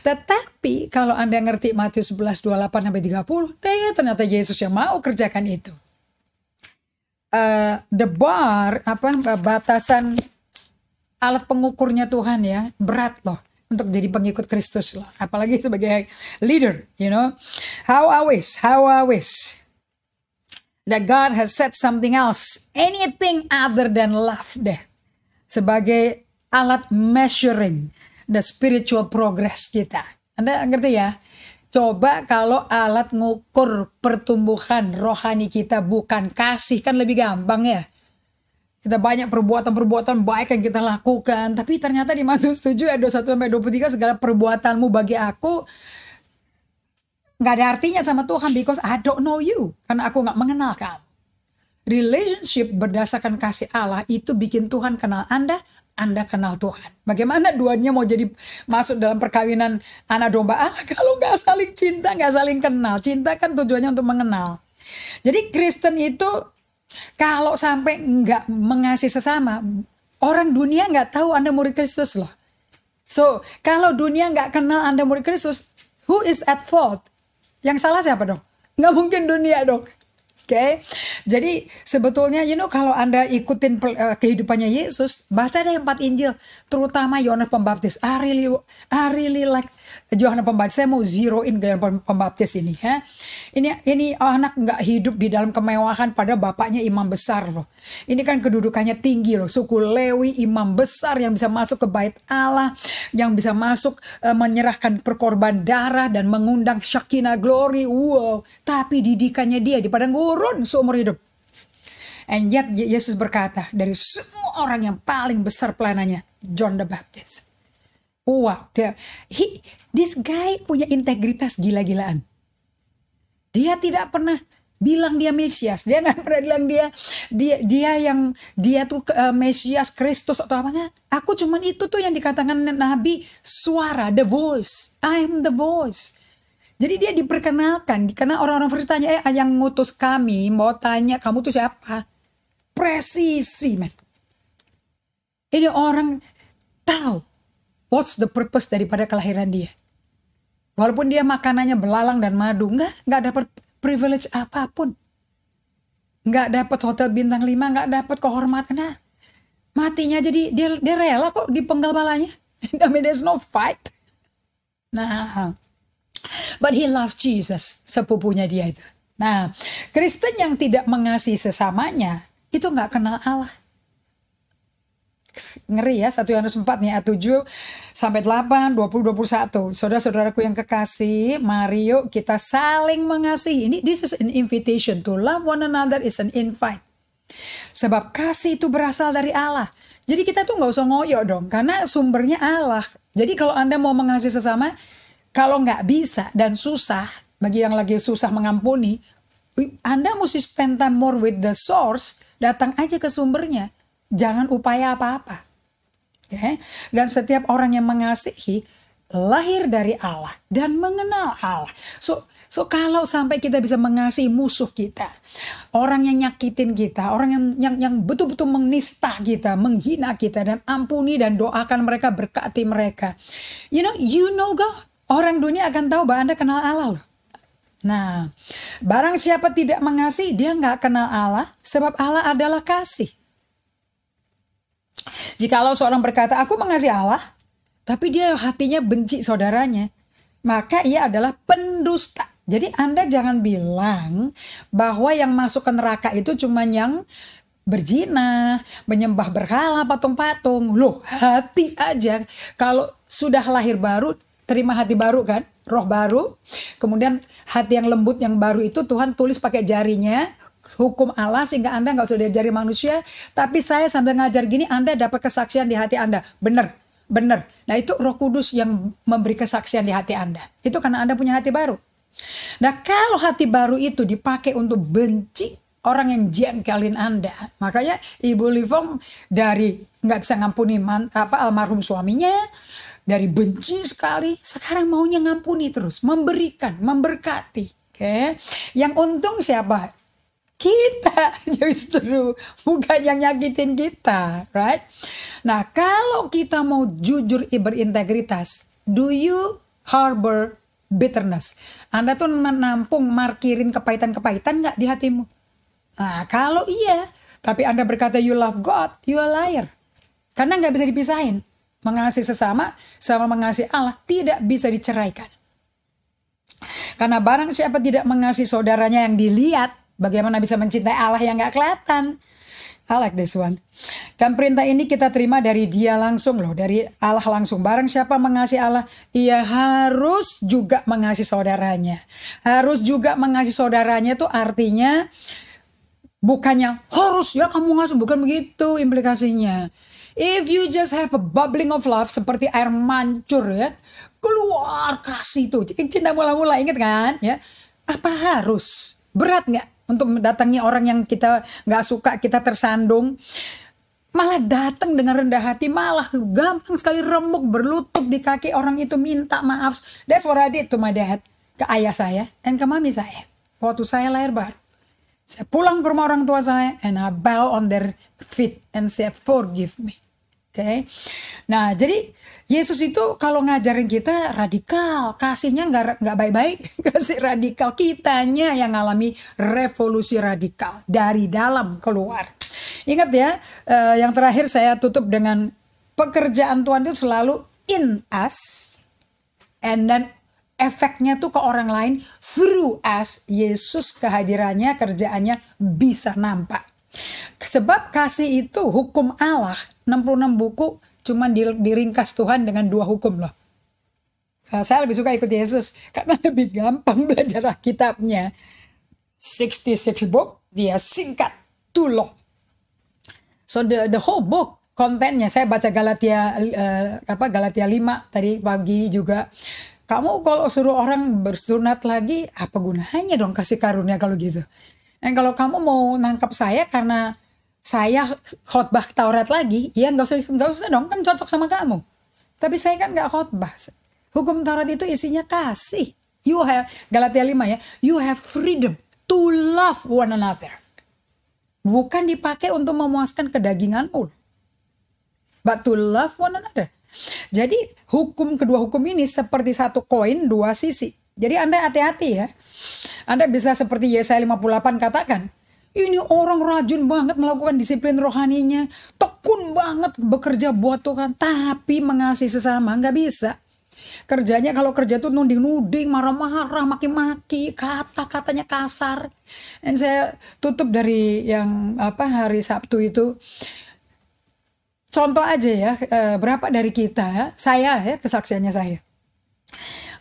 Tetapi kalau Anda ngerti Matius 11, 28 sampai 30, ya eh, ternyata Yesus yang mau kerjakan itu. Uh, the bar apa batasan alat pengukurnya Tuhan ya berat loh untuk jadi pengikut Kristus loh apalagi sebagai leader you know how I wish how I wish that God has said something else anything other than love deh sebagai alat measuring the spiritual progress kita Anda ngerti ya Coba kalau alat ngukur pertumbuhan rohani kita bukan kasih kan lebih gampang ya kita banyak perbuatan-perbuatan baik yang kita lakukan tapi ternyata di Matius 7 ayat 21 sampai 23 segala perbuatanmu bagi aku nggak ada artinya sama Tuhan because I don't know you karena aku nggak mengenal kamu relationship berdasarkan kasih Allah itu bikin Tuhan kenal Anda, Anda kenal Tuhan. Bagaimana duanya mau jadi masuk dalam perkawinan anak domba Allah kalau nggak saling cinta, nggak saling kenal. Cinta kan tujuannya untuk mengenal. Jadi Kristen itu kalau sampai nggak mengasihi sesama, orang dunia nggak tahu Anda murid Kristus loh. So, kalau dunia nggak kenal Anda murid Kristus, who is at fault? Yang salah siapa dong? Nggak mungkin dunia dong. Oke, okay? jadi sebetulnya, you know, kalau anda ikutin uh, kehidupannya Yesus, baca deh empat Injil, terutama Yohanes Pembaptis. I really, I really like Yohanes Pembaptis saya mau zero in ke Yohanes Pembaptis ini ya ini ini anak nggak hidup di dalam kemewahan pada bapaknya imam besar loh ini kan kedudukannya tinggi loh suku Lewi imam besar yang bisa masuk ke bait Allah yang bisa masuk e, menyerahkan perkorban darah dan mengundang Shakina glory wow tapi didikannya dia di padang gurun seumur hidup And yet Yesus berkata dari semua orang yang paling besar pelayanannya, John the Baptist. Wow, dia, he, this guy punya integritas gila-gilaan. Dia tidak pernah bilang dia Mesias, dia nggak pernah bilang dia dia dia yang dia tuh uh, Mesias Kristus atau apa Aku cuman itu tuh yang dikatakan Nabi suara, the voice. I am the voice. Jadi dia diperkenalkan karena orang-orang bertanya, eh yang ngutus kami mau tanya kamu tuh siapa? Presisi, man. Ini orang tahu What's the purpose daripada kelahiran dia? Walaupun dia makanannya belalang dan madu, nggak nggak dapat privilege apapun. Nggak dapat hotel bintang lima, nggak dapat kehormatan. Nah, matinya jadi dia, dia rela kok penggal balanya. I mean, there's no fight. Nah, but he loved Jesus, sepupunya dia itu. Nah, Kristen yang tidak mengasihi sesamanya, itu nggak kenal Allah ngeri ya 1 Yohanes 4 nih A7 sampai 8 20 21. Saudara-saudaraku yang kekasih, mari yuk kita saling mengasihi. Ini this is an invitation to love one another is an invite. Sebab kasih itu berasal dari Allah. Jadi kita tuh nggak usah ngoyo dong, karena sumbernya Allah. Jadi kalau Anda mau mengasihi sesama, kalau nggak bisa dan susah, bagi yang lagi susah mengampuni, Anda mesti spend time more with the source, datang aja ke sumbernya jangan upaya apa-apa. Okay? Ya. Dan setiap orang yang mengasihi lahir dari Allah dan mengenal Allah. So, so kalau sampai kita bisa mengasihi musuh kita, orang yang nyakitin kita, orang yang yang yang betul-betul menista kita, menghina kita dan ampuni dan doakan mereka berkati mereka. You know, you know God. Orang dunia akan tahu bahwa Anda kenal Allah loh. Nah, barang siapa tidak mengasihi, dia nggak kenal Allah, sebab Allah adalah kasih. Jikalau seorang berkata, aku mengasihi Allah, tapi dia hatinya benci saudaranya, maka ia adalah pendusta. Jadi Anda jangan bilang bahwa yang masuk ke neraka itu cuma yang berzina, menyembah berhala, patung-patung. Loh, hati aja. Kalau sudah lahir baru, terima hati baru kan? Roh baru. Kemudian hati yang lembut yang baru itu Tuhan tulis pakai jarinya, hukum Allah sehingga Anda nggak usah diajari manusia. Tapi saya sambil ngajar gini Anda dapat kesaksian di hati Anda. Benar, benar. Nah itu roh kudus yang memberi kesaksian di hati Anda. Itu karena Anda punya hati baru. Nah kalau hati baru itu dipakai untuk benci orang yang jengkelin Anda. Makanya Ibu Livong dari nggak bisa ngampuni man, apa almarhum suaminya, dari benci sekali, sekarang maunya ngampuni terus, memberikan, memberkati. Oke. Okay. Yang untung siapa? kita justru bukan yang nyakitin kita, right? Nah, kalau kita mau jujur berintegritas, do you harbor bitterness? Anda tuh menampung, markirin kepahitan-kepahitan nggak di hatimu? Nah, kalau iya, tapi Anda berkata you love God, you a liar. Karena nggak bisa dipisahin. Mengasihi sesama sama mengasihi Allah tidak bisa diceraikan. Karena barang siapa tidak mengasihi saudaranya yang dilihat, Bagaimana bisa mencintai Allah yang gak kelihatan? I like this one. Dan perintah ini kita terima dari dia langsung loh, dari Allah langsung. Barang siapa mengasihi Allah, ia harus juga mengasihi saudaranya. Harus juga mengasihi saudaranya itu artinya bukannya harus ya kamu ngasih, bukan begitu implikasinya. If you just have a bubbling of love seperti air mancur ya, keluar kasih itu. Cinta mula-mula inget kan ya? Apa harus? Berat nggak? untuk mendatangi orang yang kita nggak suka, kita tersandung. Malah datang dengan rendah hati, malah gampang sekali remuk berlutut di kaki orang itu minta maaf. That's what I did to my dad, ke ayah saya dan ke mami saya. Waktu saya lahir baru. Saya pulang ke rumah orang tua saya and I bow on their feet and say forgive me. Oke. Okay. Nah, jadi Yesus itu kalau ngajarin kita radikal, kasihnya nggak nggak baik-baik, kasih radikal. Kitanya yang ngalami revolusi radikal dari dalam keluar. Ingat ya, eh, yang terakhir saya tutup dengan pekerjaan Tuhan itu selalu in us and then efeknya tuh ke orang lain through us. Yesus kehadirannya, kerjaannya bisa nampak. Sebab kasih itu hukum Allah, 66 buku cuman diringkas Tuhan dengan dua hukum loh. Eh, saya lebih suka ikut Yesus karena lebih gampang belajar kitabnya. 66 book dia singkat tuh loh. So the the whole book kontennya saya baca Galatia uh, apa Galatia 5 tadi pagi juga kamu kalau suruh orang bersunat lagi apa gunanya dong kasih karunia kalau gitu dan kalau kamu mau nangkap saya karena saya khotbah Taurat lagi, ya nggak usah nggak usah dong kan cocok sama kamu. Tapi saya kan nggak khotbah. Hukum Taurat itu isinya kasih. You have Galatia 5 ya. You have freedom to love one another. Bukan dipakai untuk memuaskan kedagingan kedaginganmu. But to love one another. Jadi hukum kedua hukum ini seperti satu koin dua sisi. Jadi Anda hati-hati ya. Anda bisa seperti Yesaya 58 katakan, ini orang rajin banget melakukan disiplin rohaninya, tekun banget bekerja buat Tuhan, tapi mengasihi sesama nggak bisa. Kerjanya kalau kerja tuh nuding-nuding, marah-marah, maki-maki, kata-katanya kasar. Dan saya tutup dari yang apa hari Sabtu itu. Contoh aja ya, eh, berapa dari kita, saya ya kesaksiannya saya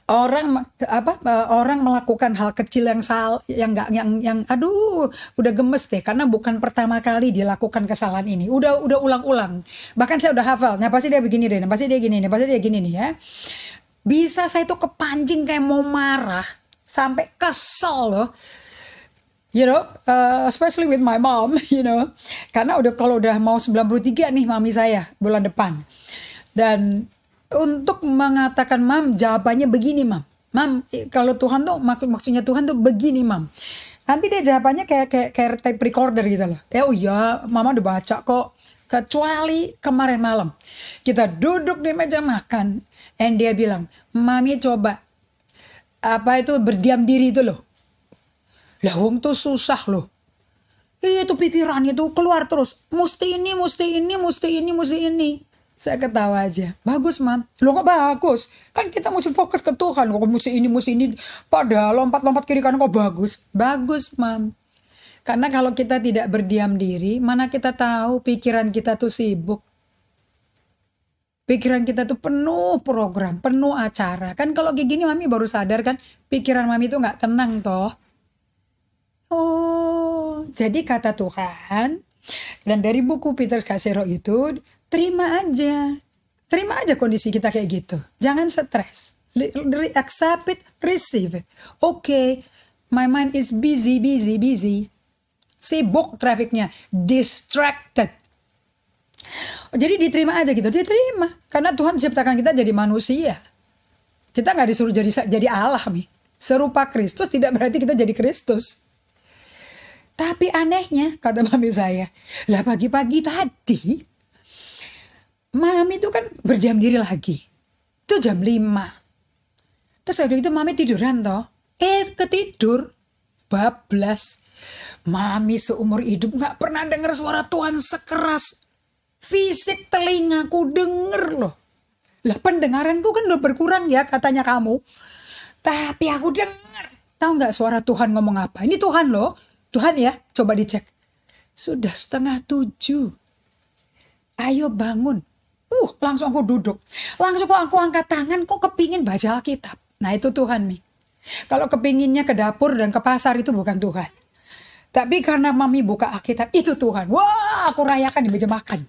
orang apa orang melakukan hal kecil yang sal yang nggak yang yang aduh udah gemes deh karena bukan pertama kali dilakukan kesalahan ini udah udah ulang-ulang bahkan saya udah hafal nah pasti dia begini deh nah pasti dia gini nih pasti dia gini nih ya bisa saya itu kepancing kayak mau marah sampai kesel loh you know uh, especially with my mom you know karena udah kalau udah mau 93 nih mami saya bulan depan dan untuk mengatakan mam jawabannya begini mam mam eh, kalau Tuhan tuh mak maksudnya Tuhan tuh begini mam nanti dia jawabannya kayak kayak kayak tape recorder gitu loh ya oh iya mama udah baca kok kecuali kemarin malam kita duduk di meja makan and dia bilang mami coba apa itu berdiam diri itu loh lah wong tuh susah loh iya, itu pikiran itu keluar terus mesti ini mesti ini mesti ini mesti ini saya ketawa aja. Bagus, Mam. Lo kok bagus? Kan kita mesti fokus ke Tuhan. Kok mesti ini, mesti ini. padahal lompat-lompat kiri kanan kok bagus? Bagus, Mam. Karena kalau kita tidak berdiam diri, mana kita tahu pikiran kita tuh sibuk. Pikiran kita tuh penuh program, penuh acara. Kan kalau kayak gini Mami baru sadar kan, pikiran Mami tuh nggak tenang toh. Oh, jadi kata Tuhan, dan dari buku Peter Casero itu terima aja terima aja kondisi kita kayak gitu jangan stres accept it receive it oke okay, my mind is busy busy busy sibuk trafficnya, distracted jadi diterima aja gitu diterima karena Tuhan ciptakan kita jadi manusia kita nggak disuruh jadi jadi Allah mi serupa Kristus tidak berarti kita jadi Kristus tapi anehnya kata mami saya lah pagi-pagi tadi Mami itu kan berdiam diri lagi. Itu jam 5. Terus habis itu mami tiduran toh. Eh ketidur. Bablas. Mami seumur hidup gak pernah denger suara Tuhan sekeras. Fisik telingaku denger loh. Lah pendengaranku kan udah berkurang ya katanya kamu. Tapi aku denger. Tahu gak suara Tuhan ngomong apa? Ini Tuhan loh. Tuhan ya, coba dicek. Sudah setengah tujuh. Ayo bangun. Uh, langsung aku duduk. Langsung kok aku angkat tangan, kok kepingin baca Alkitab. Nah itu Tuhan mi. Kalau kepinginnya ke dapur dan ke pasar itu bukan Tuhan. Tapi karena mami buka Alkitab, itu Tuhan. Wah, aku rayakan di meja makan.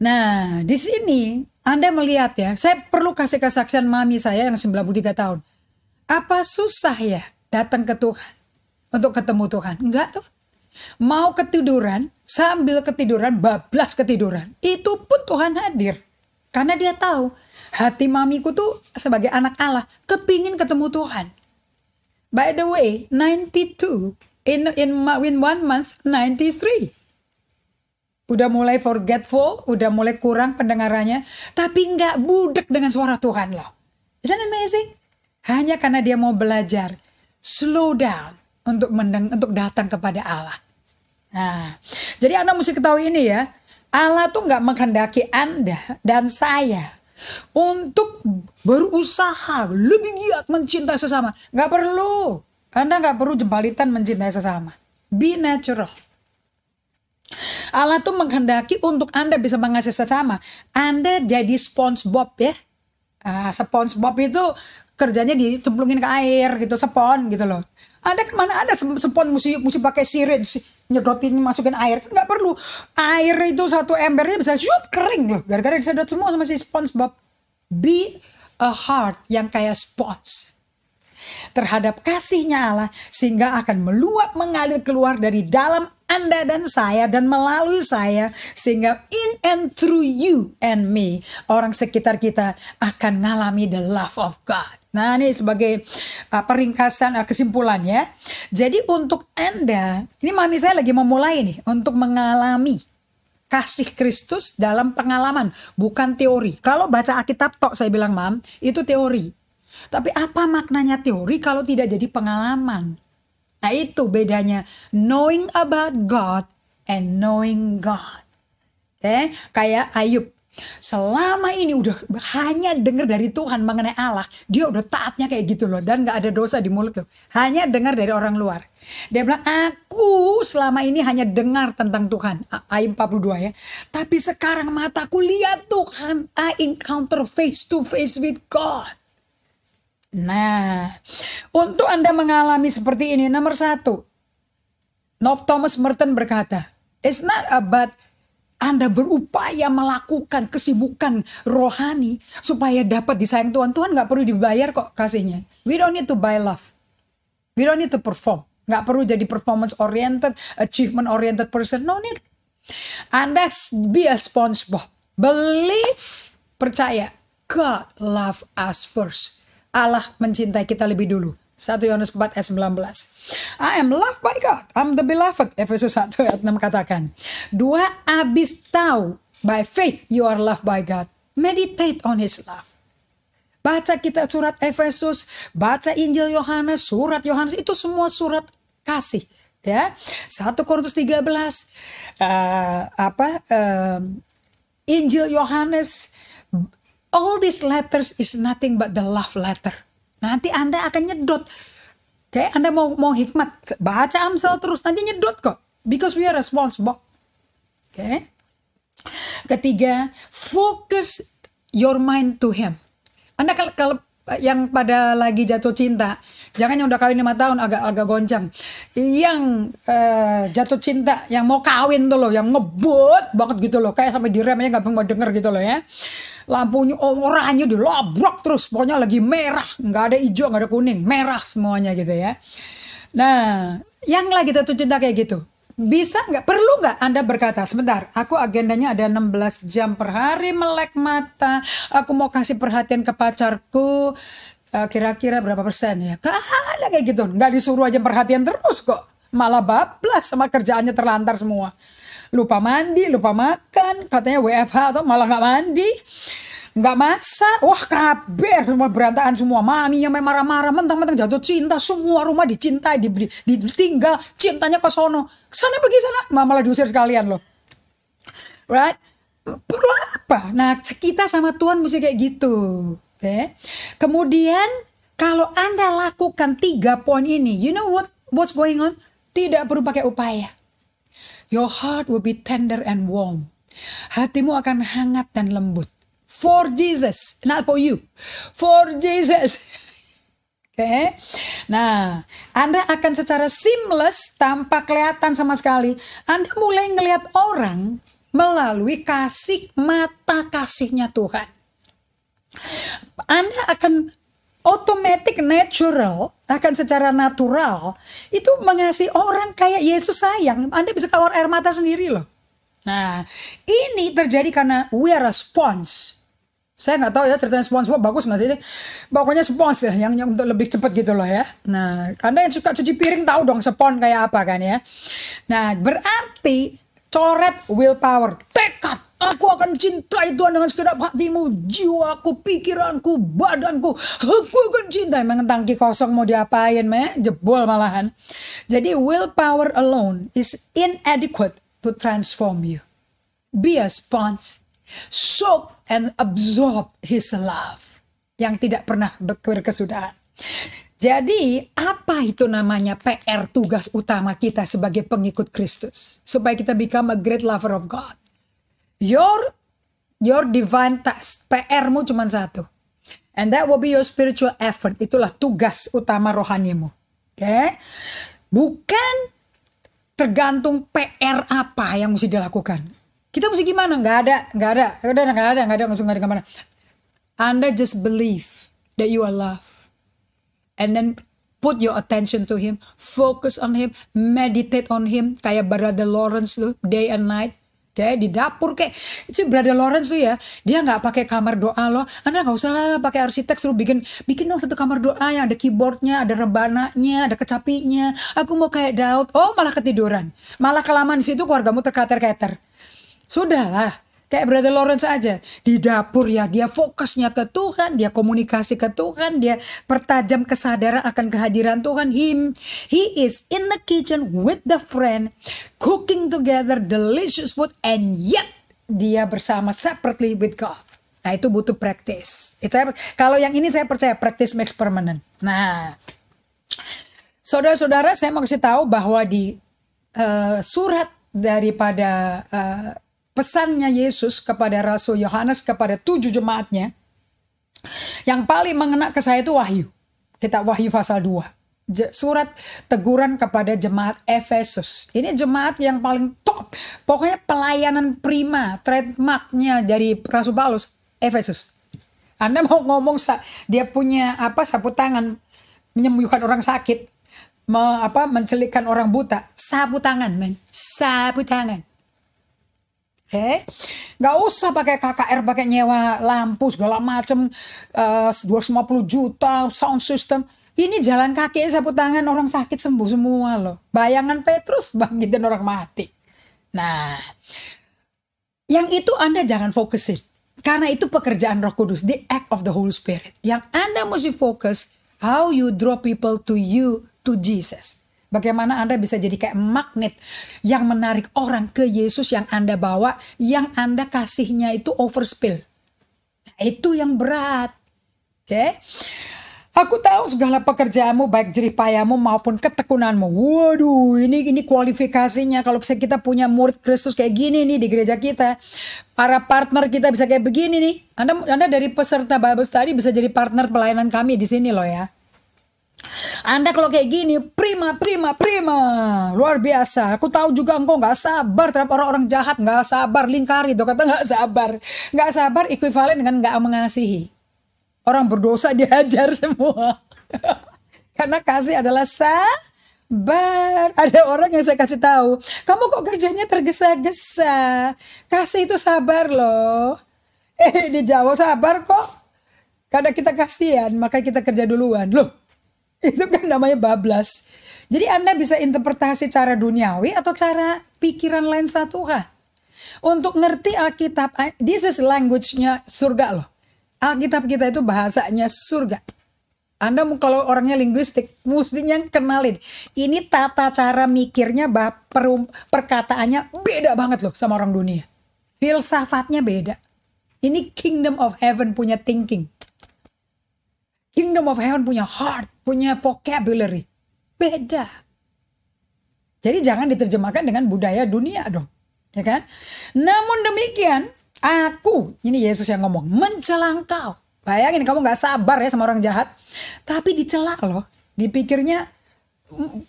Nah, di sini Anda melihat ya, saya perlu kasih kesaksian mami saya yang 93 tahun. Apa susah ya datang ke Tuhan? Untuk ketemu Tuhan? Enggak tuh. Mau ketiduran, sambil ketiduran, bablas ketiduran. Itu pun Tuhan hadir. Karena dia tahu hati mamiku tuh sebagai anak Allah kepingin ketemu Tuhan. By the way, 92 in in in one month 93. Udah mulai forgetful, udah mulai kurang pendengarannya, tapi nggak budek dengan suara Tuhan loh. Isn't amazing? Hanya karena dia mau belajar slow down untuk mendeng untuk datang kepada Allah. Nah, jadi Anda mesti ketahui ini ya. Allah tuh nggak menghendaki Anda dan saya untuk berusaha lebih giat mencintai sesama. Nggak perlu. Anda nggak perlu jembalitan mencintai sesama. Be natural. Allah tuh menghendaki untuk Anda bisa mengasihi sesama. Anda jadi SpongeBob ya. Nah, SpongeBob itu kerjanya dicemplungin ke air gitu, sepon gitu loh. Anda kemana mana ada sempon mesti mesti pakai syringe nyedotin masukin air kan nggak perlu air itu satu embernya bisa shoot kering loh gara-gara disedot semua sama si SpongeBob be a heart yang kayak spons terhadap kasihnya Allah sehingga akan meluap mengalir keluar dari dalam anda dan saya dan melalui saya sehingga in and through you and me orang sekitar kita akan mengalami the love of God. Nah, ini sebagai uh, peringkasan uh, ya Jadi untuk Anda, ini mami saya lagi memulai nih untuk mengalami kasih Kristus dalam pengalaman, bukan teori. Kalau baca Alkitab tok saya bilang, "Mam, itu teori." Tapi apa maknanya teori kalau tidak jadi pengalaman? Nah, itu bedanya knowing about God and knowing God. Eh, kayak Ayub Selama ini udah hanya dengar dari Tuhan mengenai Allah, dia udah taatnya kayak gitu loh dan nggak ada dosa di mulut loh. Hanya dengar dari orang luar. Dia bilang, aku selama ini hanya dengar tentang Tuhan. Ayat 42 ya. Tapi sekarang mataku lihat Tuhan. I encounter face to face with God. Nah, untuk Anda mengalami seperti ini, nomor satu, Nob Thomas Merton berkata, It's not about anda berupaya melakukan kesibukan rohani supaya dapat disayang Tuhan. Tuhan nggak perlu dibayar kok kasihnya. We don't need to buy love. We don't need to perform. Nggak perlu jadi performance oriented, achievement oriented person. No need. Anda be a SpongeBob. Believe, percaya. God love us first. Allah mencintai kita lebih dulu. 1 Yohanes 4 ayat 19. I am loved by God. I'm the beloved. Efesus 1 ayat 6 katakan. Dua, abis tahu. By faith you are loved by God. Meditate on his love. Baca kita surat Efesus, baca Injil Yohanes, surat Yohanes itu semua surat kasih ya. 1 Korintus 13 uh, eh, apa uh, Injil Yohanes all these letters is nothing but the love letter. Nanti Anda akan nyedot Kayak Anda mau mau hikmat, baca Amsal terus nanti nyedot kok. Because we are responsible. Oke. Okay? Ketiga, focus your mind to him. Anda kalau, kalau yang pada lagi jatuh cinta, jangan yang udah kawin lima tahun agak agak goncang. Yang uh, jatuh cinta, yang mau kawin tuh loh, yang ngebut banget gitu loh, kayak sampai aja nggak mau denger gitu loh ya lampunya oh, orangnya di dilobrak terus pokoknya lagi merah nggak ada hijau nggak ada kuning merah semuanya gitu ya nah yang lagi tuh cinta kayak gitu bisa nggak perlu nggak Anda berkata sebentar aku agendanya ada 16 jam per hari melek mata aku mau kasih perhatian ke pacarku eh, kira-kira berapa persen ya kalah kayak gitu nggak disuruh aja perhatian terus kok malah bablas sama kerjaannya terlantar semua lupa mandi, lupa makan, katanya WFH atau malah nggak mandi, nggak masak, wah kabar semua berantakan semua, mami yang marah-marah, mentang-mentang jatuh cinta, semua rumah dicintai, di, ditinggal, cintanya ke sono, sana pergi sana, malah diusir sekalian loh, right? Perlu apa? Nah kita sama Tuhan mesti kayak gitu, oke? Okay? Kemudian kalau Anda lakukan tiga poin ini, you know what what's going on? Tidak perlu pakai upaya. Your heart will be tender and warm. Hatimu akan hangat dan lembut. For Jesus, not for you. For Jesus. Oke. Okay. Nah, Anda akan secara seamless tanpa kelihatan sama sekali, Anda mulai ngelihat orang melalui kasih mata kasihnya Tuhan. Anda akan automatic natural akan secara natural itu mengasihi orang kayak Yesus sayang Anda bisa keluar air mata sendiri loh nah ini terjadi karena we are a sponge saya nggak tahu ya ceritanya SpongeBob bagus nggak sih? Pokoknya sponge ya yang, yang untuk lebih cepat gitu loh ya. Nah, anda yang suka cuci piring tahu dong sponge kayak apa kan ya. Nah, berarti coret willpower, tekad Aku akan cintai Tuhan dengan segenap hatimu, jiwaku, pikiranku, badanku. Aku akan cintai. Memang tangki kosong mau diapain, meh? Jebol malahan. Jadi willpower alone is inadequate to transform you. Be a sponge. Soak and absorb his love. Yang tidak pernah berkesudahan. Jadi, apa itu namanya PR tugas utama kita sebagai pengikut Kristus? Supaya kita become a great lover of God. Your your divine task, PR-mu cuma satu. And that will be your spiritual effort. Itulah tugas utama rohanimu. Oke? Okay? Bukan tergantung PR apa yang mesti dilakukan. Kita mesti gimana? Gak ada, nggak ada, nggak ada, nggak ada, nggak ada, nggak ada, nggak ada. Anda just believe that you are love. And then put your attention to Him, focus on Him, meditate on Him, kayak Brother Lawrence tuh, day and night kayak di dapur kayak itu Brother Lawrence tuh ya dia nggak pakai kamar doa loh anda nggak usah pakai arsitek suruh bikin bikin dong satu kamar doa yang ada keyboardnya ada rebananya ada kecapinya aku mau kayak Daud oh malah ketiduran malah kelamaan di situ keluargamu terkater-kater sudahlah Kayak Brother Lawrence aja di dapur ya dia fokusnya ke Tuhan, dia komunikasi ke Tuhan, dia pertajam kesadaran akan kehadiran Tuhan. Him, he is in the kitchen with the friend, cooking together delicious food and yet dia bersama separately with God. Nah itu butuh praktis. itu kalau yang ini saya percaya praktis makes permanent. Nah, saudara-saudara saya mau kasih tahu bahwa di uh, surat daripada eh, pesannya Yesus kepada Rasul Yohanes kepada tujuh jemaatnya yang paling mengena ke saya itu Wahyu kita Wahyu pasal 2 surat teguran kepada jemaat Efesus ini jemaat yang paling top pokoknya pelayanan prima trademarknya dari Rasul Paulus Efesus anda mau ngomong dia punya apa sapu tangan menyembuhkan orang sakit me, apa mencelikkan orang buta sapu tangan men sapu tangan Oke, eh, okay? nggak usah pakai KKR, pakai nyewa lampu segala macem, eh, uh, 250 juta sound system. Ini jalan kaki sapu tangan orang sakit sembuh semua loh. Bayangan Petrus bangkit dan orang mati. Nah, yang itu Anda jangan fokusin. Karena itu pekerjaan Roh Kudus, the act of the Holy Spirit. Yang Anda mesti fokus how you draw people to you, to Jesus. Bagaimana Anda bisa jadi kayak magnet yang menarik orang ke Yesus yang Anda bawa, yang Anda kasihnya itu overspill. Nah, Itu yang berat. Oke. Okay? Aku tahu segala pekerjaanmu, baik jerih payahmu maupun ketekunanmu. Waduh, ini ini kualifikasinya kalau kita punya murid Kristus kayak gini nih di gereja kita. Para partner kita bisa kayak begini nih. Anda Anda dari peserta Bible study bisa jadi partner pelayanan kami di sini loh ya. Anda kalau kayak gini, prima, prima, prima. Luar biasa. Aku tahu juga engkau nggak sabar terhadap orang-orang jahat. Nggak sabar, lingkari. Dok kata nggak sabar. Nggak sabar ekuivalen dengan nggak mengasihi. Orang berdosa dihajar semua. Karena kasih adalah sabar. Ada orang yang saya kasih tahu, kamu kok kerjanya tergesa-gesa. Kasih itu sabar loh. Eh, dijawab sabar kok. Karena kita kasihan, maka kita kerja duluan. Loh, itu kan namanya bablas. Jadi Anda bisa interpretasi cara duniawi atau cara pikiran lain satu kah? Untuk ngerti Alkitab, this is language-nya surga loh. Alkitab kita itu bahasanya surga. Anda kalau orangnya linguistik, mestinya kenalin. Ini tata cara mikirnya, perum, perkataannya beda banget loh sama orang dunia. Filsafatnya beda. Ini kingdom of heaven punya thinking. Kingdom of Heaven punya heart, punya vocabulary. Beda. Jadi jangan diterjemahkan dengan budaya dunia dong. Ya kan? Namun demikian, aku, ini Yesus yang ngomong, mencela Bayangin kamu gak sabar ya sama orang jahat. Tapi dicela loh. Dipikirnya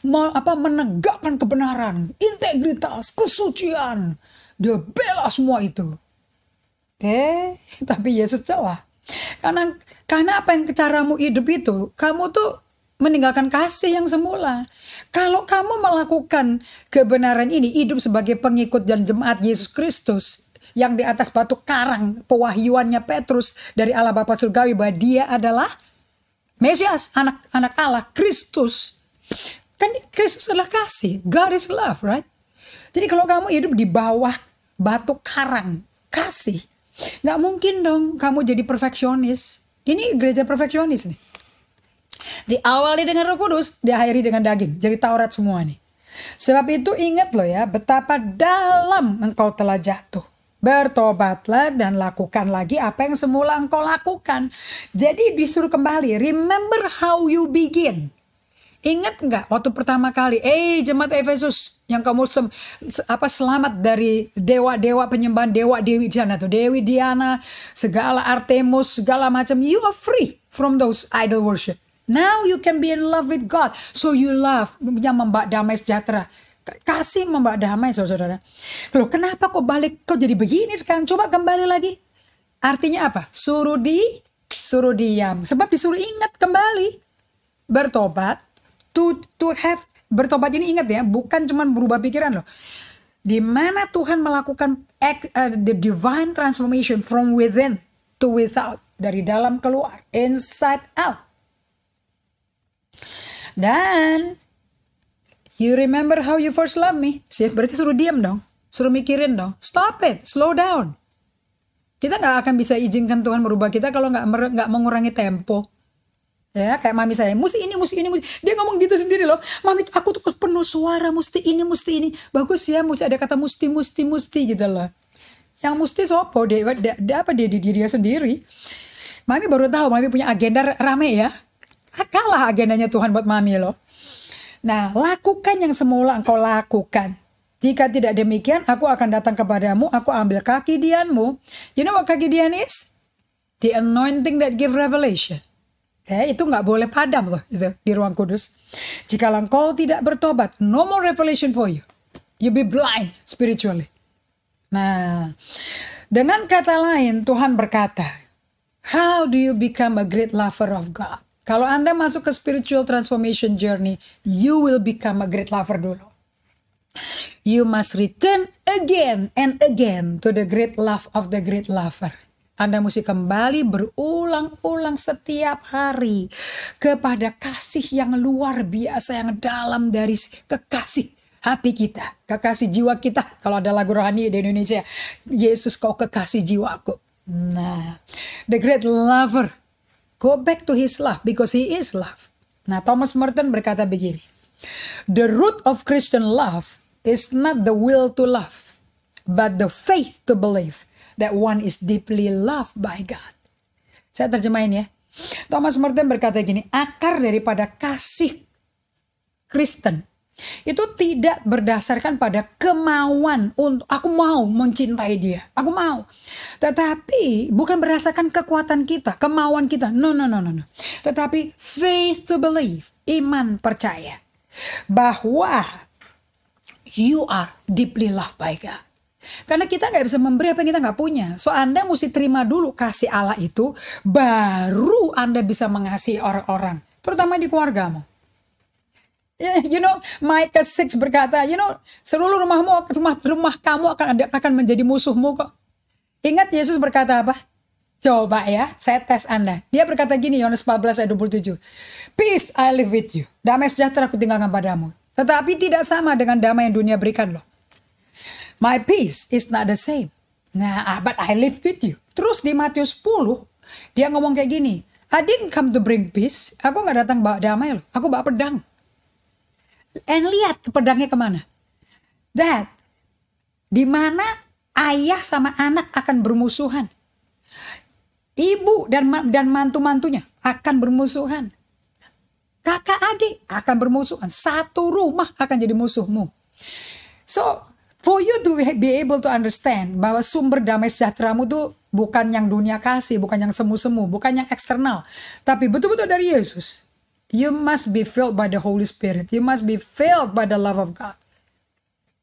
mau apa menegakkan kebenaran, integritas, kesucian. Dia bela semua itu. Eh, tapi Yesus celah. Karena karena apa yang caramu hidup itu, kamu tuh meninggalkan kasih yang semula. Kalau kamu melakukan kebenaran ini, hidup sebagai pengikut dan jemaat Yesus Kristus yang di atas batu karang pewahyuannya Petrus dari Allah Bapa surgawi bahwa dia adalah Mesias, anak-anak Allah, Kristus. Kan Kristus adalah kasih, God is love, right? Jadi kalau kamu hidup di bawah batu karang kasih, Nggak mungkin dong kamu jadi perfeksionis. Ini gereja perfeksionis nih. Diawali dengan roh kudus, diakhiri dengan daging. Jadi Taurat semua nih. Sebab itu ingat loh ya, betapa dalam engkau telah jatuh. Bertobatlah dan lakukan lagi apa yang semula engkau lakukan. Jadi disuruh kembali, remember how you begin. Ingat nggak waktu pertama kali, eh jemaat Efesus yang kamu sem, apa selamat dari dewa-dewa penyembahan dewa Dewi Diana tuh, Dewi Diana, segala Artemis, segala macam. You are free from those idol worship. Now you can be in love with God. So you love yang membak damai sejahtera. Kasih membak damai saudara-saudara. Loh kenapa kok balik kok jadi begini sekarang? Coba kembali lagi. Artinya apa? Suruh di, suruh diam. Sebab disuruh ingat kembali. Bertobat, to to have bertobat ini ingat ya, bukan cuma berubah pikiran loh. Di mana Tuhan melakukan act, uh, the divine transformation from within to without, dari dalam keluar, inside out. Dan you remember how you first love me? Sih, berarti suruh diam dong, suruh mikirin dong. Stop it, slow down. Kita nggak akan bisa izinkan Tuhan merubah kita kalau nggak nggak mengurangi tempo ya kayak mami saya mesti ini mesti ini mesti dia ngomong gitu sendiri loh mami aku tuh penuh suara mesti ini mesti ini bagus ya mesti ada kata mesti mesti mesti gitu loh yang mesti sopo dia, dia, dia apa dia di diri dia sendiri mami baru tahu mami punya agenda rame ya kalah agendanya Tuhan buat mami loh nah lakukan yang semula engkau lakukan jika tidak demikian, aku akan datang kepadamu, aku ambil kaki dianmu. You know what kaki dian is? The anointing that give revelation. Ya, itu nggak boleh padam loh itu, di ruang kudus. Jika engkau tidak bertobat, no more revelation for you. You be blind spiritually. Nah, dengan kata lain Tuhan berkata, How do you become a great lover of God? Kalau Anda masuk ke spiritual transformation journey, you will become a great lover dulu. You must return again and again to the great love of the great lover. Anda mesti kembali berulang-ulang setiap hari kepada kasih yang luar biasa yang dalam dari kekasih hati kita, kekasih jiwa kita. Kalau ada lagu rohani di Indonesia, Yesus kau kekasih jiwaku. Nah, the great lover, go back to his love because he is love. Nah, Thomas Merton berkata begini, the root of Christian love is not the will to love, but the faith to believe that one is deeply loved by God. Saya terjemahin ya. Thomas Merton berkata gini, akar daripada kasih Kristen itu tidak berdasarkan pada kemauan untuk aku mau mencintai dia, aku mau. Tetapi bukan berdasarkan kekuatan kita, kemauan kita. No no no no no. Tetapi faith to believe, iman percaya bahwa you are deeply loved by God. Karena kita nggak bisa memberi apa yang kita nggak punya. So Anda mesti terima dulu kasih Allah itu, baru Anda bisa mengasihi orang-orang, terutama di keluargamu. Ya, you know, Micah 6 berkata, you know, seluruh rumahmu, rumah, rumah kamu akan akan menjadi musuhmu kok. Ingat Yesus berkata apa? Coba ya, saya tes Anda. Dia berkata gini, Yohanes 14 ayat 27. Peace I live with you. Damai sejahtera aku tinggalkan padamu. Tetapi tidak sama dengan damai yang dunia berikan loh. My peace is not the same. Nah, ah, but I live with you. Terus di Matius 10, dia ngomong kayak gini. I didn't come to bring peace. Aku gak datang bawa damai loh. Aku bawa pedang. And lihat pedangnya kemana. That. Dimana ayah sama anak akan bermusuhan. Ibu dan dan mantu-mantunya akan bermusuhan. Kakak adik akan bermusuhan. Satu rumah akan jadi musuhmu. So, for you to be able to understand bahwa sumber damai sejahteramu tuh bukan yang dunia kasih, bukan yang semu-semu, bukan yang eksternal, tapi betul-betul dari Yesus. You must be filled by the Holy Spirit. You must be filled by the love of God.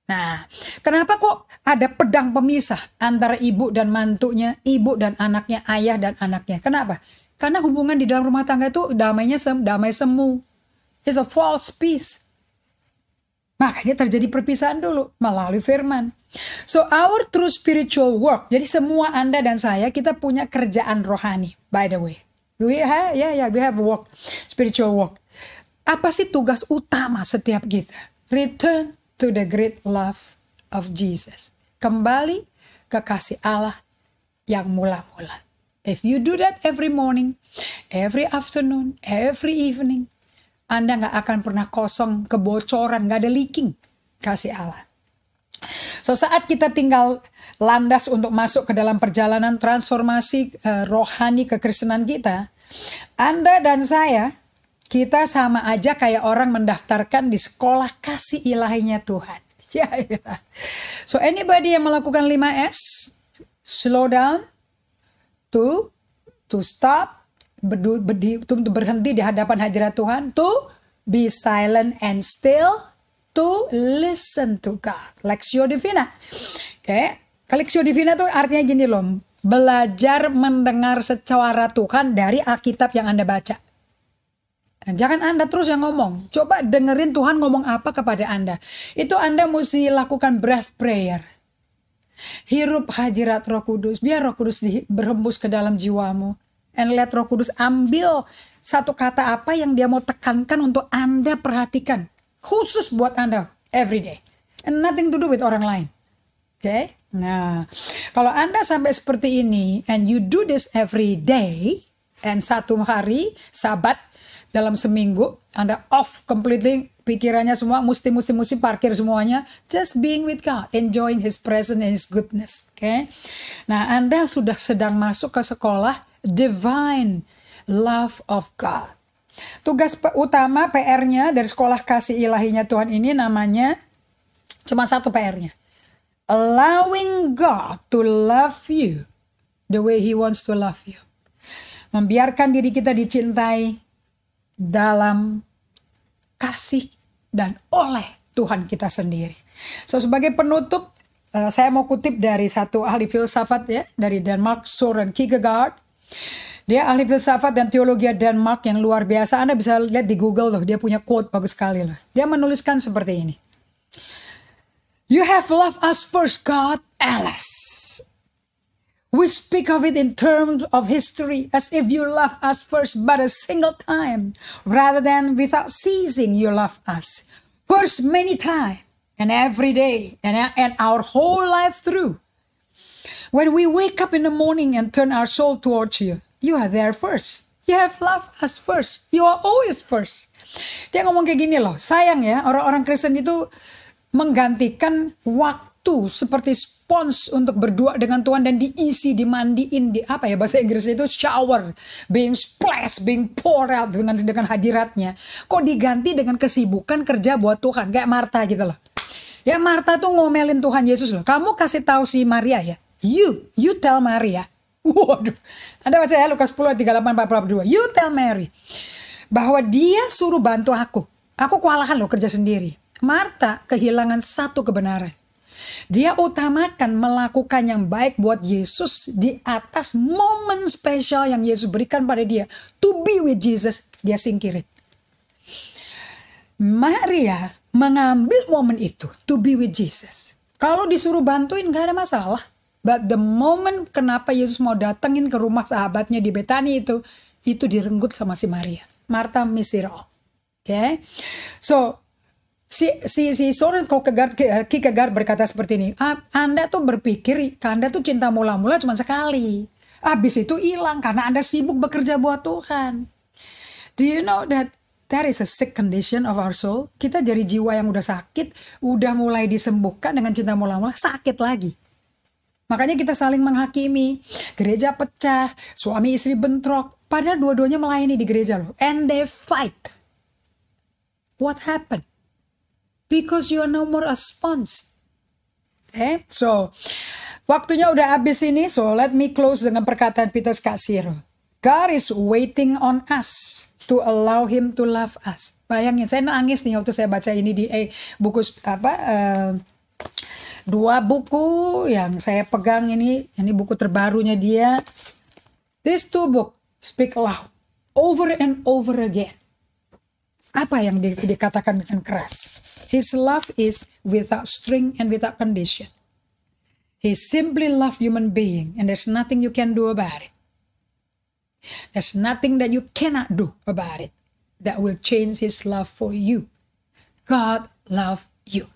Nah, kenapa kok ada pedang pemisah antara ibu dan mantunya, ibu dan anaknya, ayah dan anaknya? Kenapa? Karena hubungan di dalam rumah tangga itu damainya sem damai semu. It's a false peace Makanya terjadi perpisahan dulu melalui firman. So our true spiritual work. Jadi semua Anda dan saya kita punya kerjaan rohani. By the way, we have yeah yeah we have work spiritual work. Apa sih tugas utama setiap kita? Return to the great love of Jesus. Kembali ke kasih Allah yang mula-mula. If you do that every morning, every afternoon, every evening, anda nggak akan pernah kosong, kebocoran, nggak ada leaking. Kasih Allah. So saat kita tinggal landas untuk masuk ke dalam perjalanan transformasi uh, rohani kekristenan kita, Anda dan saya, kita sama aja kayak orang mendaftarkan di sekolah kasih ilahinya Tuhan. Ya, yeah, So anybody yang melakukan 5S, slow down, to, to stop, berhenti di hadapan hadirat Tuhan to be silent and still to listen to God. Lexio Divina. Oke, okay. Lexio Divina tuh artinya gini loh, belajar mendengar secara Tuhan dari Alkitab yang Anda baca. Nah, jangan Anda terus yang ngomong. Coba dengerin Tuhan ngomong apa kepada Anda. Itu Anda mesti lakukan breath prayer. Hirup hadirat roh kudus. Biar roh kudus berhembus ke dalam jiwamu and let Roh Kudus ambil satu kata apa yang dia mau tekankan untuk Anda perhatikan. Khusus buat Anda every day. And nothing to do with orang lain. Oke? Okay? Nah, kalau Anda sampai seperti ini and you do this every day and satu hari sabat dalam seminggu Anda off completely pikirannya semua mesti mesti musti parkir semuanya just being with God enjoying his presence and his goodness oke okay? nah Anda sudah sedang masuk ke sekolah divine love of God. Tugas utama PR-nya dari sekolah kasih ilahinya Tuhan ini namanya cuma satu PR-nya. Allowing God to love you the way he wants to love you. Membiarkan diri kita dicintai dalam kasih dan oleh Tuhan kita sendiri. So sebagai penutup eh, saya mau kutip dari satu ahli filsafat ya dari Denmark Soren Kierkegaard dia ahli filsafat dan teologi Denmark yang luar biasa. Anda bisa lihat di Google loh, dia punya quote bagus sekali loh. Dia menuliskan seperti ini. You have loved us first, God, Alice. We speak of it in terms of history as if you love us first but a single time, rather than without ceasing you love us. First many times, and every day, and, and our whole life through. When we wake up in the morning and turn our soul towards you, you are there first. You have loved us first. You are always first. Dia ngomong kayak gini loh, sayang ya orang-orang Kristen itu menggantikan waktu seperti spons untuk berdoa dengan Tuhan dan diisi, dimandiin, di apa ya bahasa Inggrisnya itu shower, being splashed, being poured out dengan dengan hadiratnya. Kok diganti dengan kesibukan kerja buat Tuhan kayak Martha gitu loh. Ya Martha tuh ngomelin Tuhan Yesus loh. Kamu kasih tahu si Maria ya. You, you tell Maria. Ya. Waduh, Anda baca ya Lukas 10 38 42. You tell Mary bahwa dia suruh bantu aku. Aku kewalahan loh kerja sendiri. Marta kehilangan satu kebenaran. Dia utamakan melakukan yang baik buat Yesus di atas momen spesial yang Yesus berikan pada dia. To be with Jesus, dia singkirin. Maria mengambil momen itu, to be with Jesus. Kalau disuruh bantuin gak ada masalah. But the moment kenapa Yesus mau datengin ke rumah sahabatnya di Betani itu, itu direnggut sama si Maria. Marta miss oke? Okay? So, si si si Soren Kierkegaard, Kierkegaard berkata seperti ini, ah, Anda tuh berpikir Anda tuh cinta mula-mula cuma sekali. Habis itu hilang karena Anda sibuk bekerja buat Tuhan. Do you know that there is a sick condition of our soul? Kita jadi jiwa yang udah sakit, udah mulai disembuhkan dengan cinta mula-mula, sakit lagi. Makanya kita saling menghakimi. Gereja pecah, suami istri bentrok. Padahal dua-duanya melayani di gereja loh. And they fight. What happened? Because you are no more a sponge. Eh, okay, so waktunya udah habis ini. So let me close dengan perkataan Peter Skasir. God is waiting on us to allow him to love us. Bayangin, saya nangis nih waktu saya baca ini di eh, buku apa uh, dua buku yang saya pegang ini ini buku terbarunya dia this two book speak loud over and over again apa yang di, dikatakan dengan keras his love is without string and without condition he simply love human being and there's nothing you can do about it there's nothing that you cannot do about it that will change his love for you God love you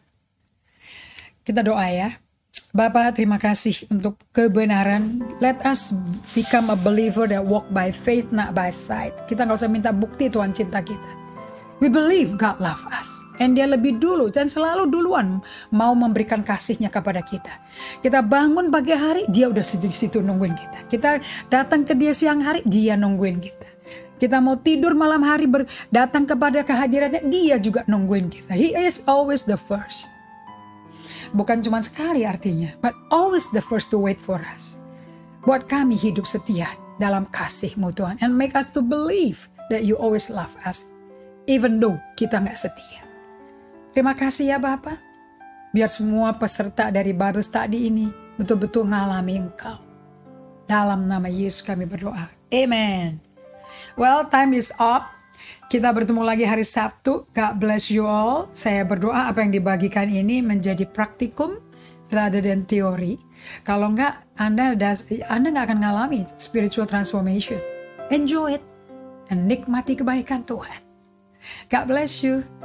kita doa ya. Bapak, terima kasih untuk kebenaran. Let us become a believer that walk by faith, not by sight. Kita nggak usah minta bukti Tuhan cinta kita. We believe God love us. And dia lebih dulu dan selalu duluan mau memberikan kasihnya kepada kita. Kita bangun pagi hari, dia udah di situ nungguin kita. Kita datang ke dia siang hari, dia nungguin kita. Kita mau tidur malam hari, datang kepada kehadirannya, dia juga nungguin kita. He is always the first. Bukan cuma sekali artinya, but always the first to wait for us. Buat kami hidup setia dalam kasihmu Tuhan. And make us to believe that you always love us. Even though kita nggak setia. Terima kasih ya Bapak. Biar semua peserta dari Bible tadi ini betul-betul ngalami Engkau. Dalam nama Yesus kami berdoa. Amen. Well, time is up. Kita bertemu lagi hari Sabtu. God bless you all. Saya berdoa apa yang dibagikan ini menjadi praktikum rather than teori. Kalau enggak, Anda das, Anda nggak akan mengalami spiritual transformation. Enjoy it. and nikmati kebaikan Tuhan. God bless you.